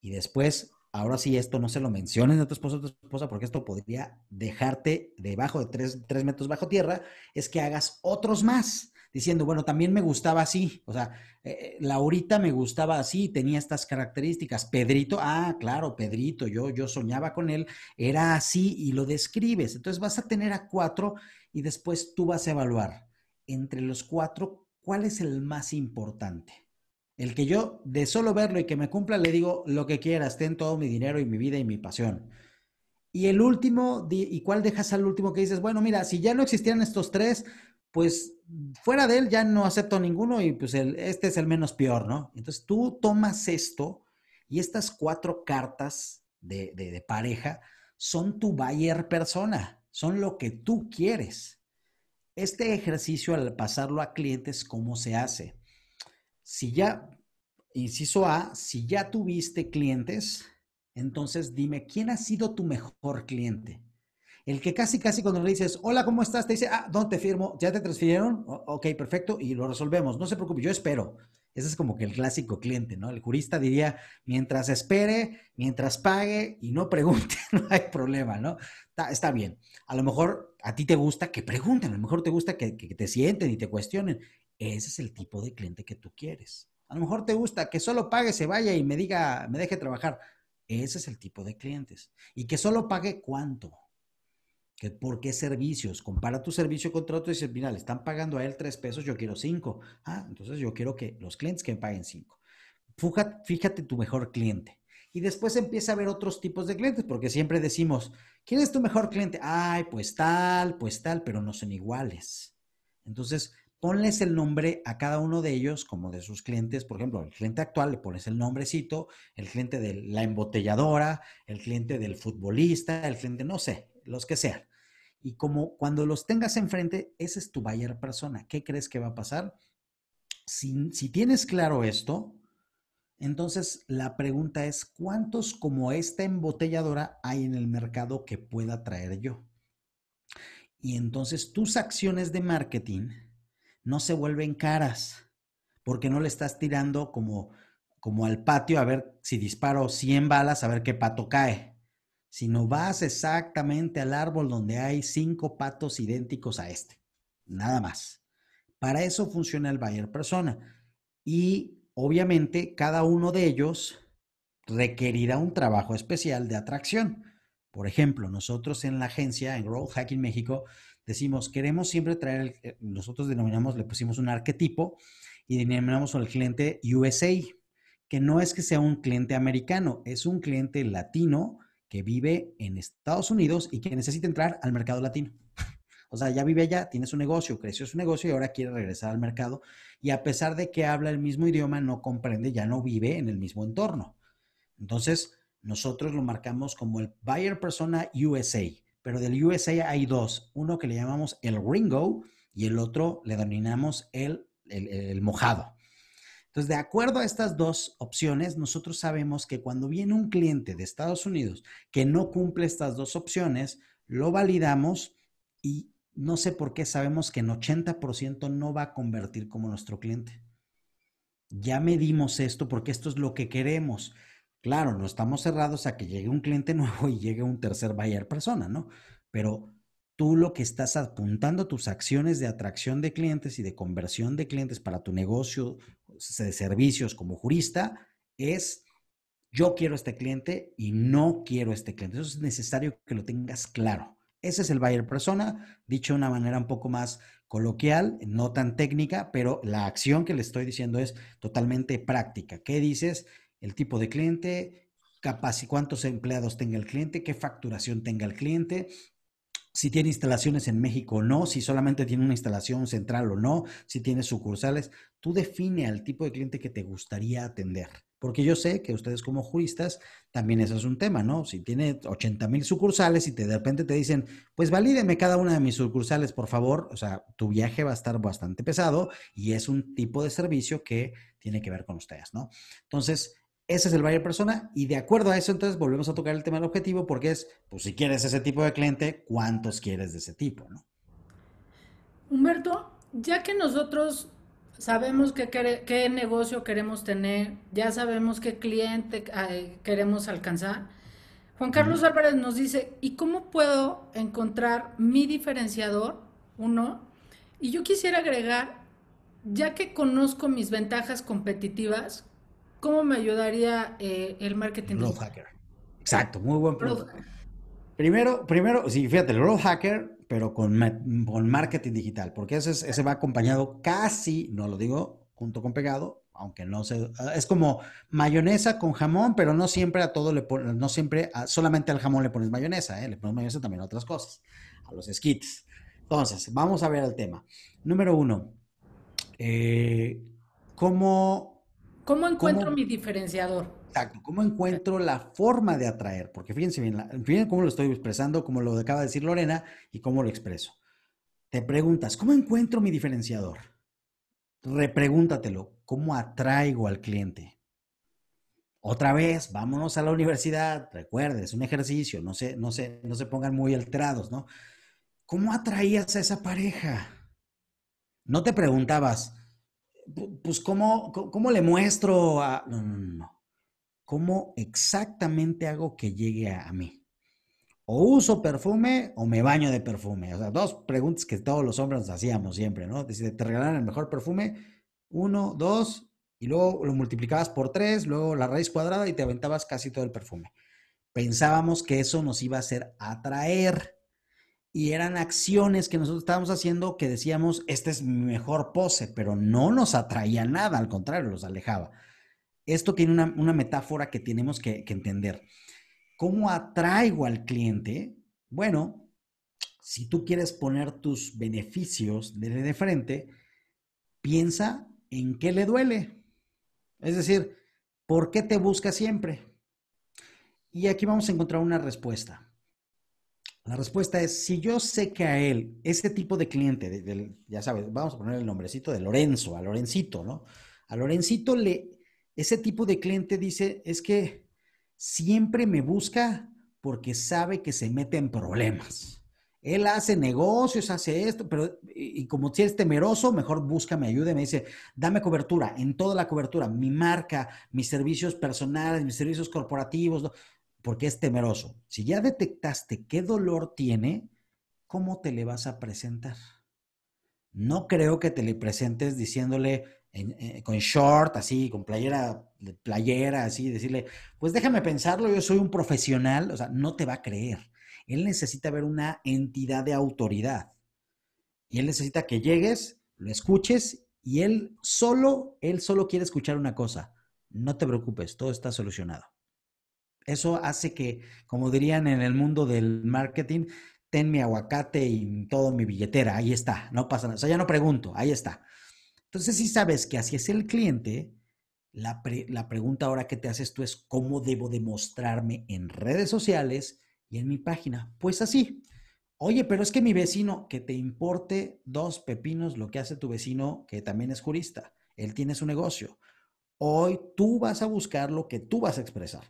Y después ahora sí esto no se lo menciones a tu esposo o a tu esposa porque esto podría dejarte debajo de tres, metros bajo tierra, es que hagas otros más, diciendo, bueno, también me gustaba así, o sea, eh, Laurita me gustaba así, tenía estas características, Pedrito, ah, claro, Pedrito, yo, yo soñaba con él, era así y lo describes, entonces vas a tener a cuatro y después tú vas a evaluar entre los cuatro cuál es el más importante. El que yo de solo verlo y que me cumpla le digo lo que quieras, ten todo mi dinero y mi vida y mi pasión. Y el último, ¿y cuál dejas al último que dices? Bueno, mira, si ya no existían estos tres, pues fuera de él ya no acepto ninguno y pues este es el menos peor, ¿no? Entonces tú tomas esto y estas cuatro cartas de, de, pareja son tu buyer persona, son lo que tú quieres. Este ejercicio al pasarlo a clientes, ¿cómo se hace? Si ya, inciso A, si ya tuviste clientes, entonces dime, ¿quién ha sido tu mejor cliente? El que casi, casi cuando le dices, hola, ¿cómo estás? Te dice, ah, ¿dónde te firmo? ¿Ya te transfirieron? ok, perfecto, y lo resolvemos. No se preocupe, yo espero. Ese es como que el clásico cliente, ¿no? El jurista diría, mientras espere, mientras pague y no pregunte, no hay problema, ¿no? Está, bien. A lo mejor a ti te gusta que pregunten, a lo mejor te gusta que te sienten y te cuestionen. Ese es el tipo de cliente que tú quieres. A lo mejor te gusta que solo pague, se vaya y me diga, me deje trabajar. Ese es el tipo de clientes. Y que solo pague cuánto. Que por qué servicios. Compara tu servicio con otro y dices, mira, le están pagando a él tres pesos, yo quiero cinco. Ah, entonces yo quiero que los clientes que me paguen cinco. Fíjate, fíjate tu mejor cliente. Y después empieza a ver otros tipos de clientes, porque siempre decimos, ¿quién es tu mejor cliente? Ay, pues tal, pues tal, pero no son iguales. Entonces, ponles el nombre a cada uno de ellos, como de sus clientes, por ejemplo, el cliente actual le pones el nombrecito, el cliente de la embotelladora, el cliente del futbolista, el cliente, no sé, los que sean. Y como cuando los tengas enfrente, ese es tu buyer persona. ¿Qué crees que va a pasar? Si, si tienes claro esto, entonces la pregunta es, ¿cuántos como esta embotelladora hay en el mercado que pueda traer yo? Y entonces tus acciones de marketing no se vuelven caras, porque no le estás tirando como, como al patio a ver si disparo 100 balas, a ver qué pato cae, sino vas exactamente al árbol donde hay cinco patos idénticos a este, nada más. Para eso funciona el Bayer persona. Y obviamente cada uno de ellos requerirá un trabajo especial de atracción. Por ejemplo, nosotros en la agencia, en Growth Hacking México, decimos, queremos siempre traer, eh, nosotros denominamos, le pusimos un arquetipo y denominamos al cliente USA, que no es que sea un cliente americano, es un cliente latino que vive en Estados Unidos y que necesita entrar al mercado latino. O sea, ya vive allá, tiene su negocio, creció su negocio y ahora quiere regresar al mercado. Y a pesar de que habla el mismo idioma, no comprende, ya no vive en el mismo entorno. Entonces, nosotros lo marcamos como el Buyer Persona USA pero del USA hay dos, uno que le llamamos el Ringo y el otro le denominamos el, el, mojado. Entonces, de acuerdo a estas dos opciones, nosotros sabemos que cuando viene un cliente de Estados Unidos que no cumple estas dos opciones, lo validamos y no sé por qué sabemos que en 80% no va a convertir como nuestro cliente. Ya medimos esto porque esto es lo que queremos. Claro, no estamos cerrados a que llegue un cliente nuevo y llegue un tercer buyer persona, ¿no? Pero tú lo que estás apuntando, tus acciones de atracción de clientes y de conversión de clientes para tu negocio de servicios como jurista, es yo quiero este cliente y no quiero este cliente. Eso es necesario que lo tengas claro. Ese es el buyer persona, dicho de una manera un poco más coloquial, no tan técnica, pero la acción que le estoy diciendo es totalmente práctica. ¿Qué dices? el tipo de cliente, capaz y cuántos empleados tenga el cliente, qué facturación tenga el cliente, si tiene instalaciones en México o no, si solamente tiene una instalación central o no, si tiene sucursales. Tú define al tipo de cliente que te gustaría atender. Porque yo sé que ustedes como juristas también eso es un tema, ¿no? Si tiene 80 mil sucursales y de repente te dicen, pues valídeme cada una de mis sucursales, por favor. O sea, tu viaje va a estar bastante pesado y es un tipo de servicio que tiene que ver con ustedes, ¿no? Entonces, ese es el buyer persona y de acuerdo a eso entonces volvemos a tocar el tema del objetivo porque es, pues si quieres ese tipo de cliente, ¿cuántos quieres de ese tipo? ¿no? Humberto, ya que nosotros sabemos qué, qué negocio queremos tener, ya sabemos qué cliente eh, queremos alcanzar, Juan Carlos Álvarez nos dice, ¿y cómo puedo encontrar mi diferenciador? Uno, y yo quisiera agregar, ya que conozco mis ventajas competitivas, ¿Cómo me ayudaría eh, el marketing? Road hacker. Exacto, muy buen producto. Primero, primero, sí, fíjate, el growth hacker, pero con, marketing digital, porque ese, va acompañado casi, no lo digo, junto con pegado, aunque no se, ah, es como mayonesa con jamón, pero no siempre a todo le pones, no siempre, solamente al jamón le pones mayonesa, ¿eh? le pones mayonesa también a otras cosas, a los esquites. Entonces, vamos a ver el tema. Número uno, eh, ¿cómo ¿Cómo encuentro mi diferenciador? Exacto, ¿cómo encuentro la forma de atraer? Porque fíjense bien, fíjense cómo lo estoy expresando, como lo acaba de decir Lorena y cómo lo expreso. Te preguntas, ¿cómo encuentro mi diferenciador? Repregúntatelo, ¿cómo atraigo al cliente? Otra vez, vámonos a la universidad, recuerdes, un ejercicio, no no no se pongan muy alterados, ¿no? ¿Cómo atraías a esa pareja? No te preguntabas, pues ¿cómo, cómo le muestro a... No, no, no. ¿Cómo exactamente hago que llegue a, mí? O uso perfume o me baño de perfume. O sea, dos preguntas que todos los hombres nos hacíamos siempre, ¿no? Decir, te regalaron el mejor perfume, uno, dos, y luego lo multiplicabas por tres, luego la raíz cuadrada y te aventabas casi todo el perfume. Pensábamos que eso nos iba a hacer atraer y eran acciones que nosotros estábamos haciendo que decíamos, este es mi mejor pose, pero no nos atraía nada, al contrario, los alejaba. Esto tiene una, metáfora que tenemos que, que entender. ¿Cómo atraigo al cliente? Bueno, si tú quieres poner tus beneficios desde de frente, piensa en qué le duele. Es decir, ¿por qué te busca siempre? Y aquí vamos a encontrar una respuesta. La respuesta es, si yo sé que a él, ese tipo de cliente, ya sabes, vamos a poner el nombrecito de Lorenzo, a Lorencito, ¿no? A Lorencito le, ese tipo de cliente dice, es que siempre me busca porque sabe que se mete en problemas. Él hace negocios, hace esto, pero y, como si es temeroso, mejor busca, búscame, me Dice, dame cobertura, en toda la cobertura, mi marca, mis servicios personales, mis servicios corporativos porque es temeroso. Si ya detectaste qué dolor tiene, ¿cómo te le vas a presentar? No creo que te le presentes diciéndole eh, con short, así, con playera, playera, así, decirle, pues déjame pensarlo, yo soy un profesional, o sea, no te va a creer. Él necesita ver una entidad de autoridad. Y él necesita que llegues, lo escuches y él solo, él solo quiere escuchar una cosa. No te preocupes, todo está solucionado. Eso hace que, como dirían en el mundo del marketing, ten mi aguacate y todo mi billetera, ahí está, no pasa nada, o sea, ya no pregunto, ahí está. Entonces, si sabes que así es el cliente, la, la pregunta ahora que te haces tú es, ¿cómo debo demostrarme en redes sociales y en mi página? Pues así. Oye, pero es que mi vecino, que te importe dos pepinos lo que hace tu vecino, que también es jurista, él tiene su negocio. Hoy tú vas a buscar lo que tú vas a expresar.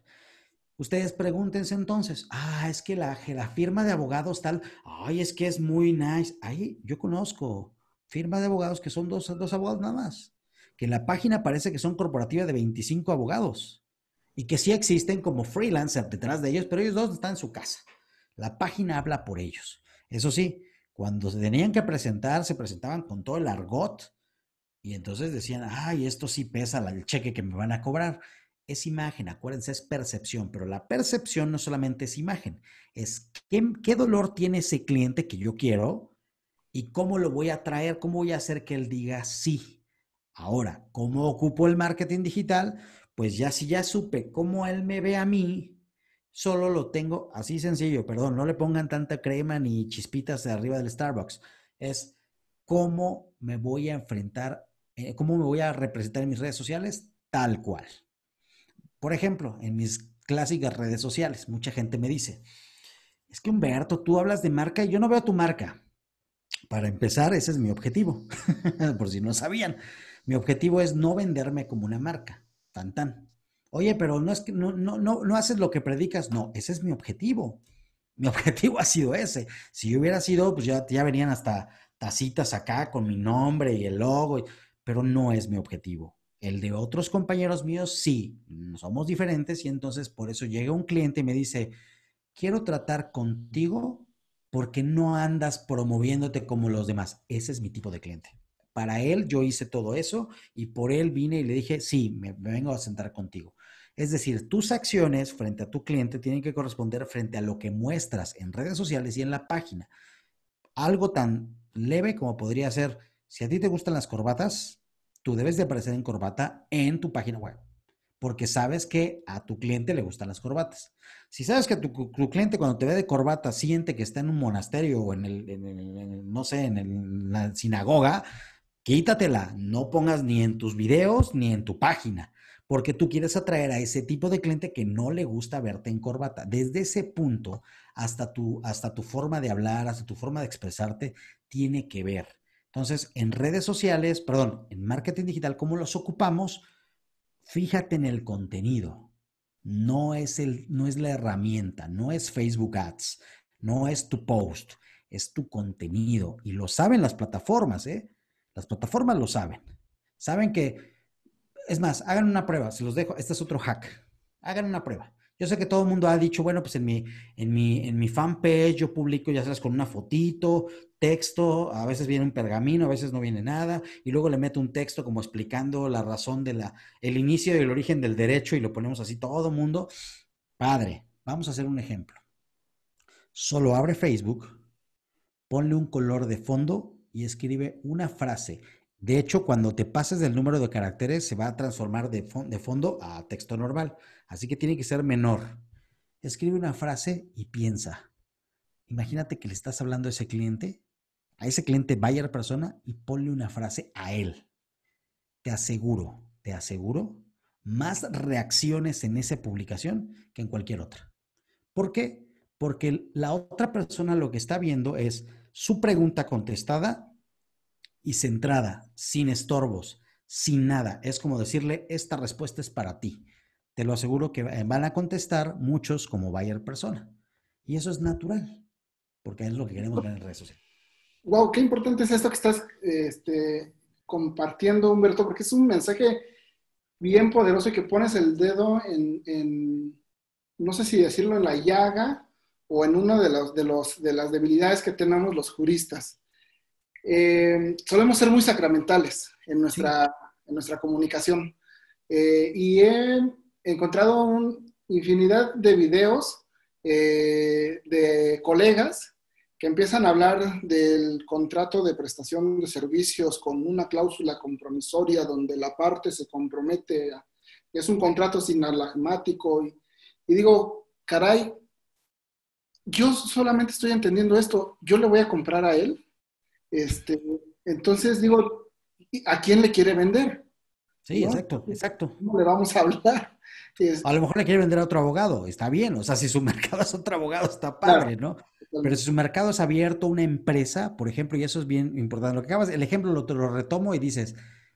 Ustedes pregúntense entonces, ah, es que la, firma de abogados tal, ay, es que es muy nice. Ay, yo conozco firmas de abogados que son dos, abogados nada más, que en la página parece que son corporativa de 25 abogados y que sí existen como freelancer detrás de ellos, pero ellos dos están en su casa. La página habla por ellos. Eso sí, cuando se tenían que presentar, se presentaban con todo el argot y entonces decían, ay, esto sí pesa el cheque que me van a cobrar es imagen, acuérdense, es percepción, pero la percepción no solamente es imagen, es qué, dolor tiene ese cliente que yo quiero y cómo lo voy a traer, cómo voy a hacer que él diga sí. Ahora, ¿cómo ocupo el marketing digital? Pues ya si ya supe cómo él me ve a mí, solo lo tengo así sencillo, perdón, no le pongan tanta crema ni chispitas de arriba del Starbucks. Es cómo me voy a enfrentar, eh, cómo me voy a representar en mis redes sociales, tal cual. Por ejemplo, en mis clásicas redes sociales, mucha gente me dice, es que Humberto, tú hablas de marca y yo no veo tu marca. Para empezar, ese es mi objetivo, por si no sabían. Mi objetivo es no venderme como una marca, tan tan. Oye, pero no es que no, no, no, no haces lo que predicas. No, ese es mi objetivo. Mi objetivo ha sido ese. Si yo hubiera sido, pues ya, ya venían hasta tacitas acá con mi nombre y el logo, pero no es mi objetivo. El de otros compañeros míos, sí, mm, somos diferentes y entonces por eso llega un cliente y me dice, quiero tratar contigo porque no andas promoviéndote como los demás. Ese es mi tipo de cliente. Para él yo hice todo eso y por él vine y le dije, sí, me, vengo a sentar contigo. Es decir, tus acciones frente a tu cliente tienen que corresponder frente a lo que muestras en redes sociales y en la página. Algo tan leve como podría ser, si a ti te gustan las corbatas, tú debes de aparecer en corbata en tu página web, porque sabes que a tu cliente le gustan las corbatas. Si sabes que tu, tu cliente cuando te ve de corbata siente que está en un monasterio o en el, no sé, en, la sinagoga, quítatela, no pongas ni en tus videos ni en tu página, porque tú quieres atraer a ese tipo de cliente que no le gusta verte en corbata. Desde ese punto hasta tu, hasta tu forma de hablar, hasta tu forma de expresarte, tiene que ver. Entonces, en redes sociales, perdón, en marketing digital, ¿cómo los ocupamos? Fíjate en el contenido. No es, el, no es la herramienta, no es Facebook Ads, no es tu post, es tu contenido. Y lo saben las plataformas, ¿eh? Las plataformas lo saben. Saben que, es más, hagan una prueba, si los dejo, este es otro hack. Hagan una prueba. Yo sé que todo el mundo ha dicho, bueno, pues en mi, en mi, fanpage yo publico, ya sabes, con una fotito, texto, a veces viene un pergamino, a veces no viene nada, y luego le meto un texto como explicando la razón de la, el inicio y el origen del derecho, y lo ponemos así todo el mundo. Padre, vamos a hacer un ejemplo. Solo abre Facebook, ponle un color de fondo y escribe una frase. De hecho, cuando te pases del número de caracteres, se va a transformar de, de fondo a texto normal. Así que tiene que ser menor. Escribe una frase y piensa. Imagínate que le estás hablando a ese cliente, a ese cliente vaya la persona y ponle una frase a él. Te aseguro, te aseguro, más reacciones en esa publicación que en cualquier otra. ¿Por qué? Porque la otra persona lo que está viendo es su pregunta contestada y centrada, sin estorbos, sin nada. Es como decirle, esta respuesta es para ti te lo aseguro que van a contestar muchos como Bayer persona. Y eso es natural, porque es lo que queremos ver en redes sociales. Wow, qué importante es esto que estás este, compartiendo, Humberto, porque es un mensaje bien poderoso y que pones el dedo en, no sé si decirlo, en la llaga o en una de, los, de, los, de las debilidades que tenemos los juristas. Eh, solemos ser muy sacramentales en nuestra, en nuestra comunicación. Eh, y en he encontrado un, infinidad de videos eh, de colegas que empiezan a hablar del contrato de prestación de servicios con una cláusula compromisoria donde la parte se compromete, es un contrato sinalagmático. Y, y digo, caray, yo solamente estoy entendiendo esto, yo le voy a comprar a él. Este, entonces digo, ¿a quién le quiere vender? Sí, exacto, exacto. ¿Cómo le vamos a hablar? Este a lo mejor le quiere vender a otro abogado, está bien. O sea, si su mercado es otro abogado, está padre, ¿no? Pero si su mercado es abierto, una empresa, por ejemplo, y eso es bien importante. Lo que acabas, el ejemplo lo, retomo y dices,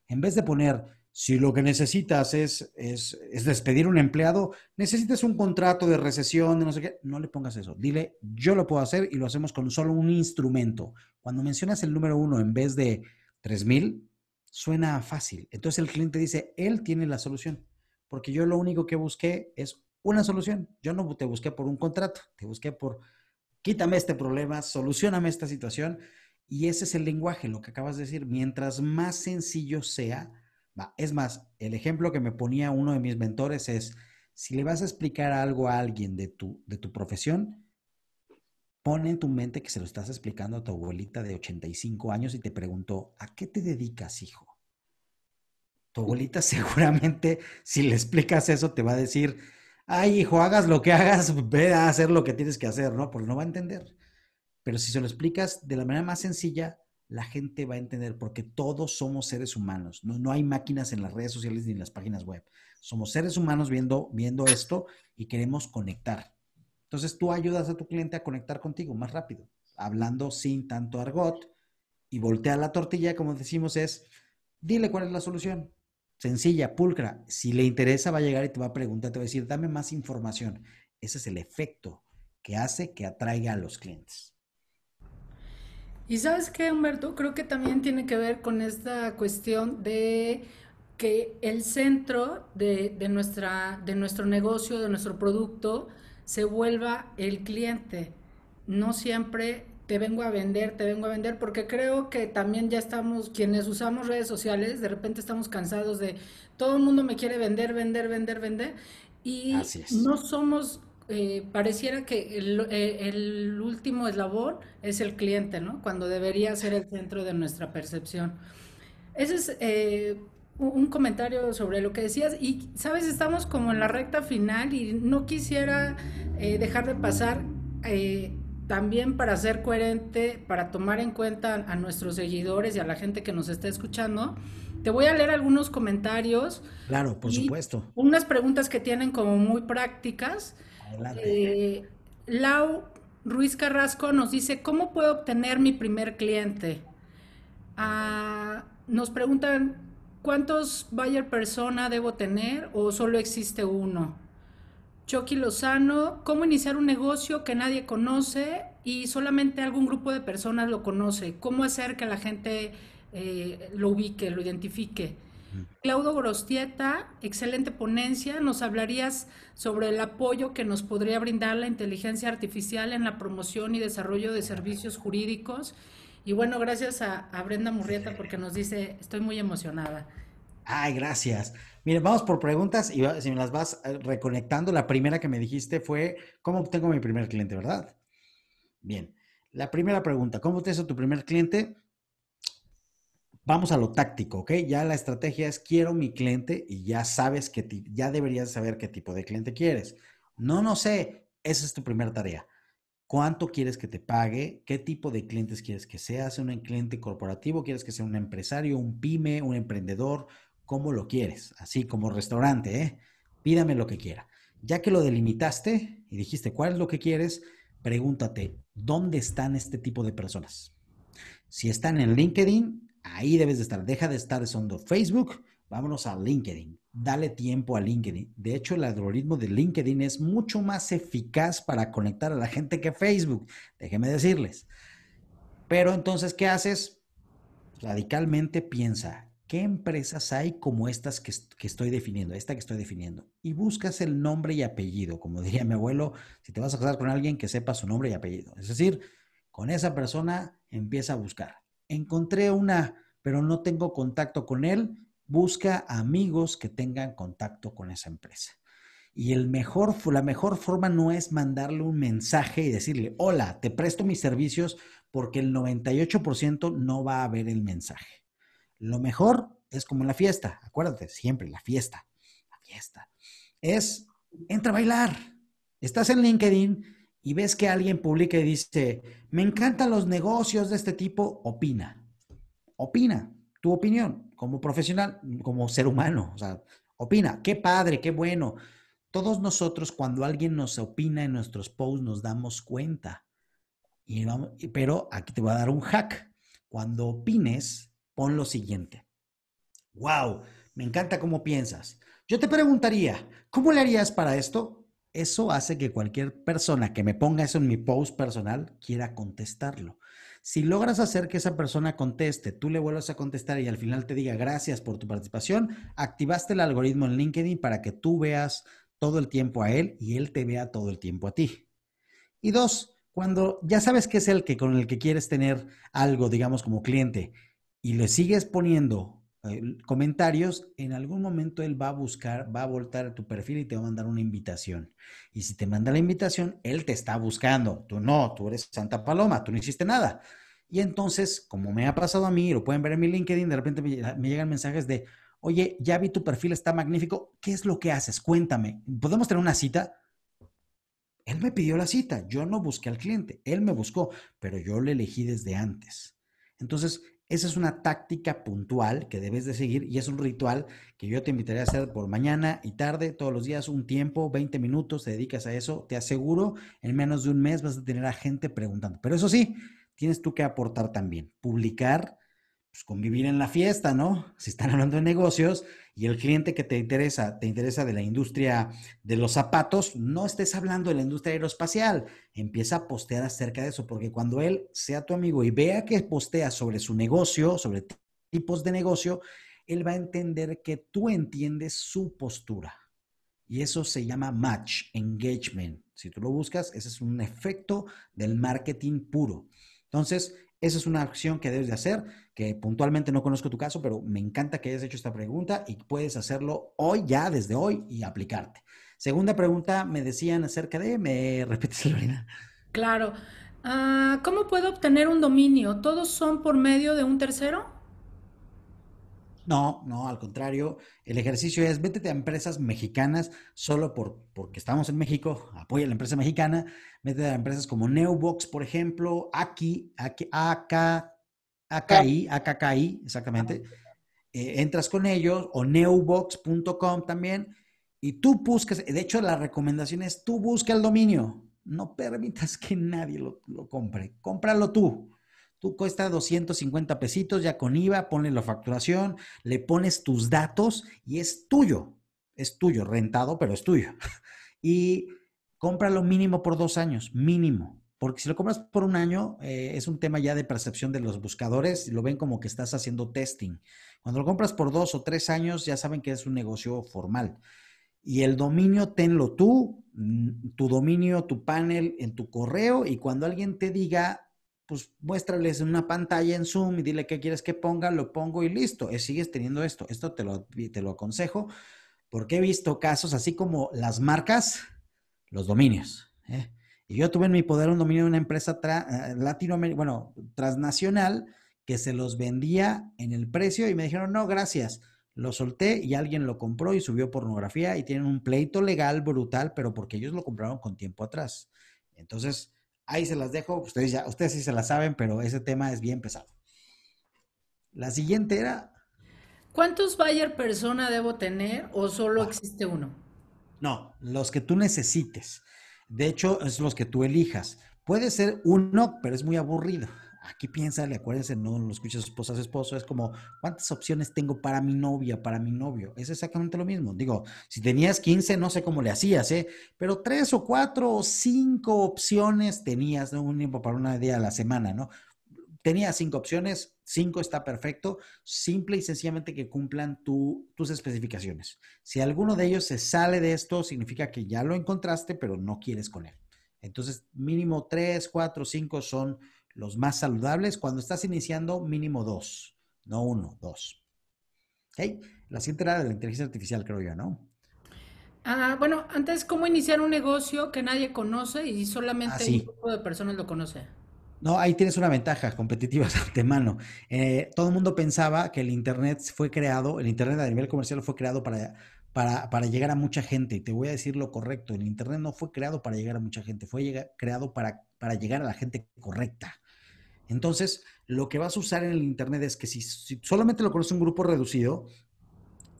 en vez de poner, si lo que necesitas es, es, despedir un empleado, necesitas un contrato de recesión, no sé qué, no le pongas eso. Dile, yo lo puedo hacer y lo hacemos con solo un instrumento. Cuando mencionas el número uno en vez de 3000, suena fácil. Entonces el cliente dice, él tiene la solución porque yo lo único que busqué es una solución. Yo no te busqué por un contrato, te busqué por quítame este problema, solucioname esta situación. Y ese es el lenguaje, lo que acabas de decir. Mientras más sencillo sea, va. Es más, el ejemplo que me ponía uno de mis mentores es, si le vas a explicar algo a alguien de tu, de tu profesión, pon en tu mente que se lo estás explicando a tu abuelita de 85 años y te preguntó, ¿a qué te dedicas, hijo? tu abuelita seguramente si le explicas eso te va a decir, ay hijo, hagas lo que hagas, ve a hacer lo que tienes que hacer, ¿no? Porque no va a entender. Pero si se lo explicas de la manera más sencilla, la gente va a entender porque todos somos seres humanos. No, no hay máquinas en las redes sociales ni en las páginas web. Somos seres humanos viendo, viendo esto y queremos conectar. Entonces tú ayudas a tu cliente a conectar contigo más rápido, hablando sin tanto argot y voltea la tortilla, como decimos, es dile cuál es la solución sencilla, pulcra. Si le interesa, va a llegar y te va a preguntar, te va a decir, dame más información. Ese es el efecto que hace que atraiga a los clientes. Y sabes qué, Humberto, creo que también tiene que ver con esta cuestión de que el centro de, nuestra, de nuestro negocio, de nuestro producto, se vuelva el cliente. No siempre te vengo a vender, te vengo a vender, porque creo que también ya estamos, quienes usamos redes sociales, de repente estamos cansados de, todo el mundo me quiere vender, vender, vender, vender, y no somos, eh, pareciera que el, eh, el, último eslabón es el cliente, ¿no? Cuando debería ser el centro de nuestra percepción. Ese es eh, un comentario sobre lo que decías, y sabes, estamos como en la recta final y no quisiera dejar de pasar también para ser coherente, para tomar en cuenta a nuestros seguidores y a la gente que nos está escuchando, te voy a leer algunos comentarios. Claro, por supuesto. Unas preguntas que tienen como muy prácticas. Adelante. Eh, Lau Ruiz Carrasco nos dice, ¿cómo puedo obtener mi primer cliente? Ah, nos preguntan, ¿cuántos buyer persona debo tener o solo existe uno? Chucky Lozano, cómo iniciar un negocio que nadie conoce y solamente algún grupo de personas lo conoce, cómo hacer que la gente eh, lo ubique, lo identifique. Claudio Grostieta, excelente ponencia, nos hablarías sobre el apoyo que nos podría brindar la inteligencia artificial en la promoción y desarrollo de servicios jurídicos. Y bueno, gracias a, a Brenda Murrieta porque nos dice, estoy muy emocionada. Ay, gracias. Miren, vamos por preguntas y si me las vas eh, reconectando, la primera que me dijiste fue, ¿cómo obtengo mi primer cliente, verdad? Bien, la primera pregunta, ¿cómo te tu primer cliente? Vamos a lo táctico, ¿ok? Ya la estrategia es quiero mi cliente y ya sabes que ya deberías saber qué tipo de cliente quieres. No, no sé, esa es tu primera tarea. ¿Cuánto quieres que te pague? ¿Qué tipo de clientes quieres que seas? ¿Un cliente corporativo? ¿Quieres que sea un empresario, un pyme, un emprendedor? cómo lo quieres, así como restaurante, ¿eh? pídame lo que quiera. Ya que lo delimitaste y dijiste cuál es lo que quieres, pregúntate, ¿dónde están este tipo de personas? Si están en LinkedIn, ahí debes de estar. Deja de estar sondo Facebook, vámonos a LinkedIn. Dale tiempo a LinkedIn. De hecho, el algoritmo de LinkedIn es mucho más eficaz para conectar a la gente que Facebook. Déjeme decirles. Pero entonces, ¿qué haces? Radicalmente piensa, ¿Qué empresas hay como estas que, estoy definiendo, esta que estoy definiendo? Y buscas el nombre y apellido, como diría mi abuelo, si te vas a casar con alguien que sepa su nombre y apellido. Es decir, con esa persona empieza a buscar. Encontré una, pero no tengo contacto con él. Busca amigos que tengan contacto con esa empresa. Y el mejor, la mejor forma no es mandarle un mensaje y decirle, hola, te presto mis servicios, porque el 98% no va a ver el mensaje. Lo mejor es como la fiesta, acuérdate, siempre la fiesta, la fiesta. Es, entra a bailar. Estás en LinkedIn y ves que alguien publica y dice, me encantan los negocios de este tipo, opina. Opina, tu opinión como profesional, como ser humano, o sea, opina, qué padre, qué bueno. Todos nosotros cuando alguien nos opina en nuestros posts nos damos cuenta. pero aquí te voy a dar un hack. Cuando opines, pon lo siguiente. ¡Wow! Me encanta cómo piensas. Yo te preguntaría, ¿cómo le harías para esto? Eso hace que cualquier persona que me ponga eso en mi post personal quiera contestarlo. Si logras hacer que esa persona conteste, tú le vuelvas a contestar y al final te diga gracias por tu participación, activaste el algoritmo en LinkedIn para que tú veas todo el tiempo a él y él te vea todo el tiempo a ti. Y dos, cuando ya sabes que es el que con el que quieres tener algo, digamos, como cliente y le sigues poniendo eh, comentarios, en algún momento él va a buscar, va a voltar a tu perfil y te va a mandar una invitación. Y si te manda la invitación, él te está buscando. Tú no, tú eres Santa Paloma, tú no hiciste nada. Y entonces, como me ha pasado a mí, lo pueden ver en mi LinkedIn, de repente me llegan mensajes de, oye, ya vi tu perfil, está magnífico, ¿qué es lo que haces? Cuéntame, ¿podemos tener una cita? Él me pidió la cita, yo no busqué al cliente, él me buscó, pero yo le elegí desde antes. Entonces, esa es una táctica puntual que debes de seguir y es un ritual que yo te invitaré a hacer por mañana y tarde, todos los días, un tiempo, 20 minutos, te dedicas a eso. Te aseguro, en menos de un mes vas a tener a gente preguntando. Pero eso sí, tienes tú que aportar también, publicar pues, convivir en la fiesta, ¿no? Si están hablando de negocios y el cliente que te interesa, te interesa de la industria de los zapatos, no estés hablando de la industria aeroespacial. Empieza a postear acerca de eso, porque cuando él sea tu amigo y vea que postea sobre su negocio, sobre tipos de negocio, él va a entender que tú entiendes su postura. Y eso se llama match, engagement. Si tú lo buscas, ese es un efecto del marketing puro. Entonces, esa es una acción que debes de hacer, que puntualmente no conozco tu caso, pero me encanta que hayas hecho esta pregunta y puedes hacerlo hoy, ya desde hoy, y aplicarte. Segunda pregunta, me decían acerca de, ¿me repites, Lorena? Claro. Ah, ¿Cómo puedo obtener un dominio? ¿Todos son por medio de un tercero? No, no, al contrario, el ejercicio es vete a empresas mexicanas solo por, porque estamos en México, apoya a la empresa mexicana, métete a empresas como Neubox, por ejemplo, aquí, Aki AK, AKI, AKKI, exactamente. Eh, entras con ellos o neubox.com también y tú buscas, de hecho la recomendación es tú busca el dominio, no permitas que nadie lo, lo compre, cómpralo tú. Tú cuesta 250 pesitos, ya con IVA, ponle la facturación, le pones tus datos y es tuyo. Es tuyo, rentado, pero es tuyo. Y lo mínimo por dos años, mínimo. Porque si lo compras por un año, eh, es un tema ya de percepción de los buscadores, lo ven como que estás haciendo testing. Cuando lo compras por dos o tres años, ya saben que es un negocio formal. Y el dominio, tenlo tú, mm, tu dominio, tu panel en tu correo, y cuando alguien te diga, pues muéstrales en una pantalla en Zoom y dile qué quieres que ponga, lo pongo y listo. Y eh, sigues teniendo esto. Esto te lo, te lo aconsejo porque he visto casos así como las marcas, los dominios. ¿eh? Y yo tuve en mi poder un dominio de una empresa eh, bueno, transnacional, que se los vendía en el precio y me dijeron, no, gracias. Lo solté y alguien lo compró y subió pornografía y tienen un pleito legal brutal, pero porque ellos lo compraron con tiempo atrás. Entonces, Ahí se las dejo, ustedes ya, ustedes sí se las saben, pero ese tema es bien pesado. La siguiente era. ¿Cuántos buyer persona debo tener o solo ah. existe uno? No, los que tú necesites. De hecho, es los que tú elijas. Puede ser uno, pero es muy aburrido. Aquí piénsale, acuérdense, no lo escuches esposas, esposo, es como, ¿cuántas opciones tengo para mi novia, para mi novio? Es exactamente lo mismo. Digo, si tenías 15, no sé cómo le hacías, ¿eh? Pero tres o cuatro o cinco opciones tenías, ¿no? un tiempo para una idea a la semana, ¿no? Tenías cinco opciones, cinco está perfecto, simple y sencillamente que cumplan tus especificaciones. Si alguno de ellos se sale de esto, significa que ya lo encontraste, pero no quieres con él. Entonces, mínimo tres, cuatro, cinco son los más saludables, cuando estás iniciando, mínimo dos, no uno, dos. La siguiente era de la inteligencia artificial, creo yo, ¿no? bueno, antes, ¿cómo iniciar un negocio que nadie conoce y solamente ah, un grupo de personas lo conoce? No, ahí tienes una ventaja competitiva de antemano. Eh, todo el mundo pensaba que el Internet fue creado, el Internet a nivel comercial fue creado para, para, llegar a mucha gente. Y te voy a decir lo correcto, el Internet no fue creado para llegar a mucha gente, fue creado para, para llegar a la gente correcta. Entonces, lo que vas a usar en el Internet es que si, solamente lo conoce un grupo reducido,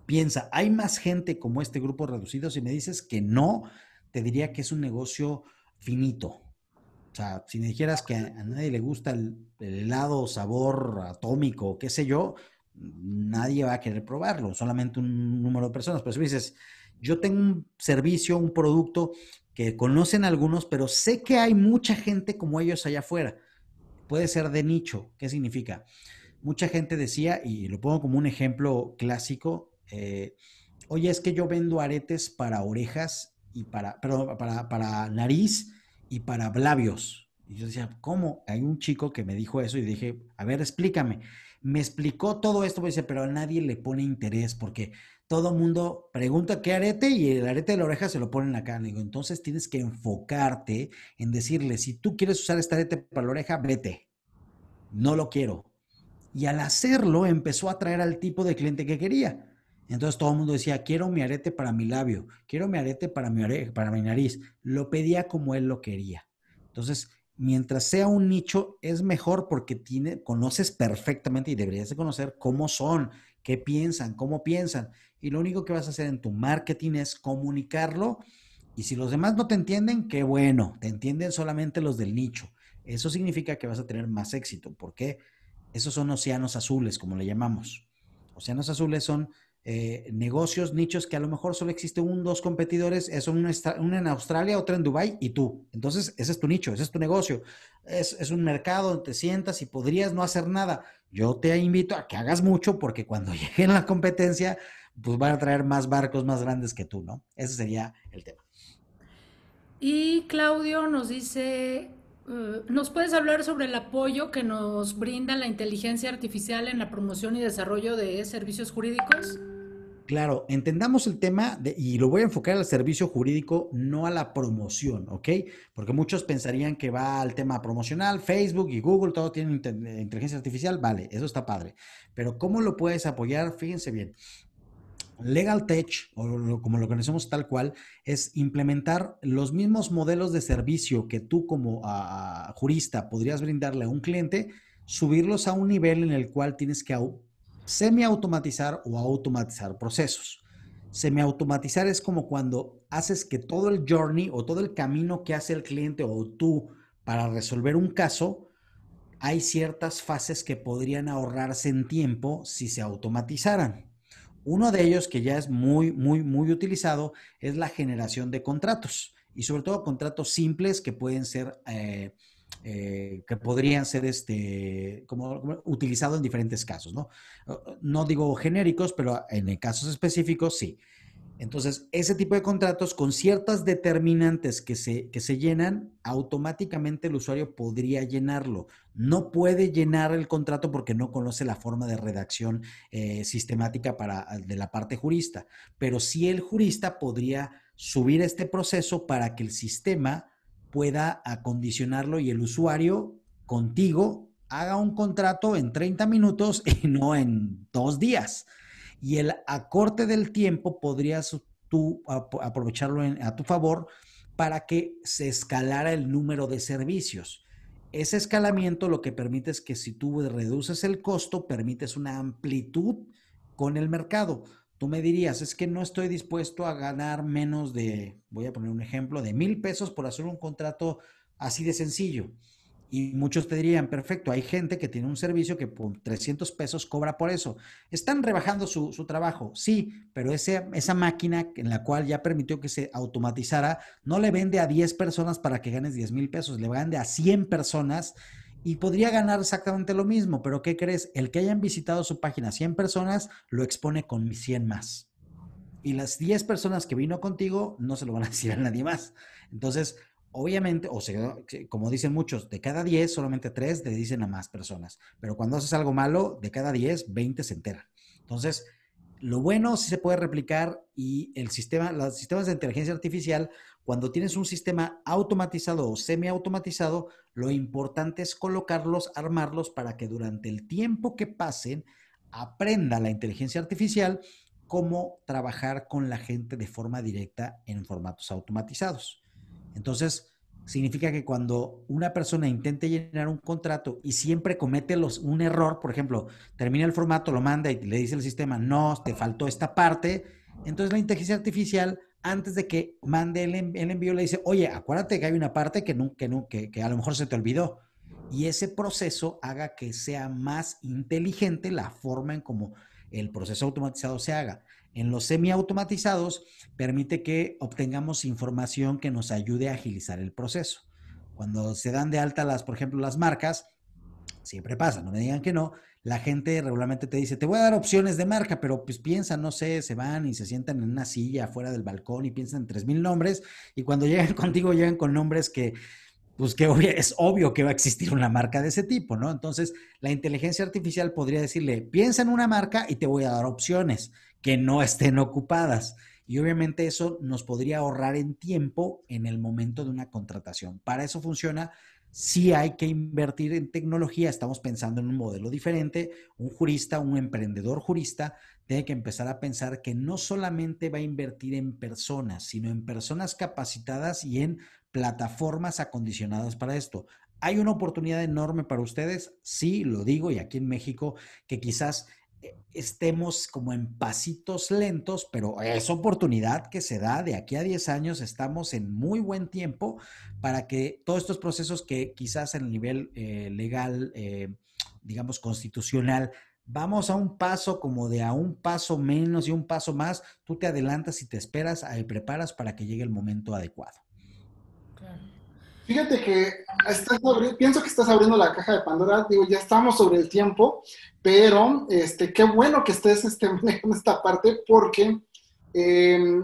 piensa, ¿hay más gente como este grupo reducido? Si me dices que no, te diría que es un negocio finito. O sea, si me dijeras que a, nadie le gusta el, el, helado sabor atómico, qué sé yo, nadie va a querer probarlo, solamente un número de personas. Pero si me dices, yo tengo un servicio, un producto que conocen algunos, pero sé que hay mucha gente como ellos allá afuera puede ser de nicho. ¿Qué significa? Mucha gente decía, y lo pongo como un ejemplo clásico, eh, oye, es que yo vendo aretes para orejas y para, perdón, para, nariz y para labios. Y yo decía, ¿cómo? Hay un chico que me dijo eso y dije, a ver, explícame. Me explicó todo esto, pues, pero a nadie le pone interés porque todo mundo pregunta qué arete y el arete de la oreja se lo ponen acá. la digo, entonces tienes que enfocarte en decirle, si tú quieres usar este arete para la oreja, vete. No lo quiero. Y al hacerlo empezó a atraer al tipo de cliente que quería. Entonces todo el mundo decía, quiero mi arete para mi labio, quiero mi arete para mi, oreja, para mi nariz. Lo pedía como él lo quería. Entonces, mientras sea un nicho, es mejor porque tiene, conoces perfectamente y deberías de conocer cómo son, qué piensan, cómo piensan y lo único que vas a hacer en tu marketing es comunicarlo. Y si los demás no te entienden, qué bueno, te entienden solamente los del nicho. Eso significa que vas a tener más éxito, porque esos son océanos azules, como le llamamos. Océanos azules son eh, negocios, nichos que a lo mejor solo existe un, dos competidores, es uno en Australia, otro en Dubai y tú. Entonces, ese es tu nicho, ese es tu negocio. Es, es un mercado donde te sientas y podrías no hacer nada. Yo te invito a que hagas mucho porque cuando llegue la competencia, pues van a traer más barcos más grandes que tú, ¿no? Ese sería el tema. Y Claudio nos dice, eh, ¿nos puedes hablar sobre el apoyo que nos brinda la inteligencia artificial en la promoción y desarrollo de servicios jurídicos? Claro, entendamos el tema y lo voy a enfocar al servicio jurídico, no a la promoción, ¿ok? Porque muchos pensarían que va al tema promocional, Facebook y Google, todo tiene inteligencia artificial, vale, eso está padre. Pero ¿cómo lo puedes apoyar? Fíjense bien, Legal Tech, o como lo conocemos tal cual, es implementar los mismos modelos de servicio que tú como ah, ah, jurista podrías brindarle a un cliente, subirlos a un nivel en el cual tienes que semiautomatizar o automatizar procesos. Semi-automatizar es como cuando haces que todo el journey o todo el camino que hace el cliente o tú para resolver un caso, hay ciertas fases que podrían ahorrarse en tiempo si se automatizaran. Uno de ellos que ya es muy, muy, muy utilizado es la generación de contratos y sobre todo contratos simples que pueden ser, eh, eh, que podrían ser este, como, como utilizados en diferentes casos, ¿no? No digo genéricos, pero en casos específicos sí. Entonces, ese tipo de contratos con ciertas determinantes que se, llenan, automáticamente el usuario podría llenarlo. No puede llenar el contrato porque no conoce la forma de redacción eh, sistemática para, ah, de la parte jurista, pero sí el jurista podría subir este proceso para que el sistema pueda acondicionarlo y el usuario contigo haga un contrato en 30 minutos y no en dos días y el acorte del tiempo podrías tú aprovecharlo a tu favor para que se escalara el número de servicios. Ese escalamiento lo que permite es que si tú reduces el costo, permites una amplitud con el mercado. Tú me dirías, es que no estoy dispuesto a ganar menos de, voy a poner un ejemplo, de mil pesos por hacer un contrato así de sencillo. Y muchos te dirían, perfecto, hay gente que tiene un servicio que por 300 pesos cobra por eso. Están rebajando su, trabajo, sí, pero ese, esa máquina en la cual ya permitió que se automatizara, no le vende a 10 personas para que ganes 10 mil pesos, le vende a 100 personas y podría ganar exactamente lo mismo, pero ¿qué crees? El que hayan visitado su página 100 personas lo expone con 100 más. Y las 10 personas que vino contigo no se lo van a decir a nadie más. Entonces, obviamente, o sea, como dicen muchos, de cada 10, solamente 3 le dicen a más personas. Pero cuando haces algo malo, de cada 10, 20 se enteran. Entonces, lo bueno sí se puede replicar y el sistema, los sistemas de inteligencia artificial, cuando tienes un sistema automatizado o semi-automatizado, lo importante es colocarlos, armarlos para que durante el tiempo que pasen aprenda la inteligencia artificial cómo trabajar con la gente de forma directa en formatos automatizados. Entonces, significa que cuando una persona intente llenar un contrato y siempre comete un error, por ejemplo, termina el formato, lo manda y le dice el sistema, no, te faltó esta parte, entonces la inteligencia artificial, antes de que mande el, envío, le dice, oye, acuérdate que hay una parte que, a lo mejor se te olvidó. Y ese proceso haga que sea más inteligente la forma en cómo el proceso automatizado se haga. En los semi-automatizados, permite que obtengamos información que nos ayude a agilizar el proceso. Cuando se dan de alta las, por ejemplo, las marcas, siempre pasa, no me digan que no, la gente regularmente te dice, te voy a dar opciones de marca, pero pues piensan, no sé, se van y se sientan en una silla afuera del balcón y piensan en 3.000 nombres y cuando llegan contigo llegan con nombres que, pues que es obvio que va a existir una marca de ese tipo, ¿no? Entonces, la inteligencia artificial podría decirle, piensa en una marca y te voy a dar opciones que no estén ocupadas. Y obviamente eso nos podría ahorrar en tiempo en el momento de una contratación. Para eso funciona. si hay que invertir en tecnología, estamos pensando en un modelo diferente. Un jurista, un emprendedor jurista, tiene que empezar a pensar que no solamente va a invertir en personas, sino en personas capacitadas y en plataformas acondicionadas para esto. Hay una oportunidad enorme para ustedes, sí, lo digo, y aquí en México, que quizás e, estemos como en pasitos lentos, pero es oportunidad que se da de aquí a 10 años, estamos en muy buen tiempo para que todos estos procesos que quizás en el nivel eh, legal, eh, digamos, constitucional, vamos a un paso como de a un paso menos y un paso más, tú te adelantas y te esperas y preparas para que llegue el momento adecuado. Claro. Fíjate que pienso que estás abriendo la caja de Pandora. Digo, ya estamos sobre el tiempo, pero este, qué bueno que estés este, en esta parte porque em,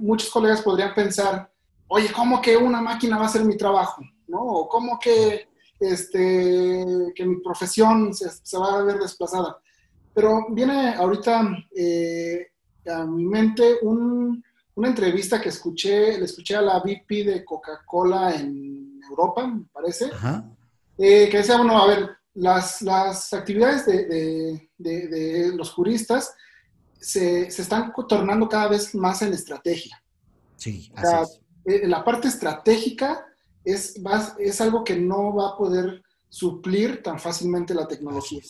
muchos colegas podrían pensar, oye, ¿cómo que una máquina va a ser mi trabajo? ¿No? O ¿cómo que, este, que mi profesión se, va a ver desplazada? Pero viene ahorita eh, a mi mente un una entrevista que escuché, le escuché a la VP de Coca-Cola en Europa, me parece, eh, que decía, bueno, a ver, las, las actividades de, de, los juristas se, se, están tornando cada vez más en estrategia. Sí, o eh, La parte estratégica es, es algo que no va a poder suplir tan fácilmente la tecnología.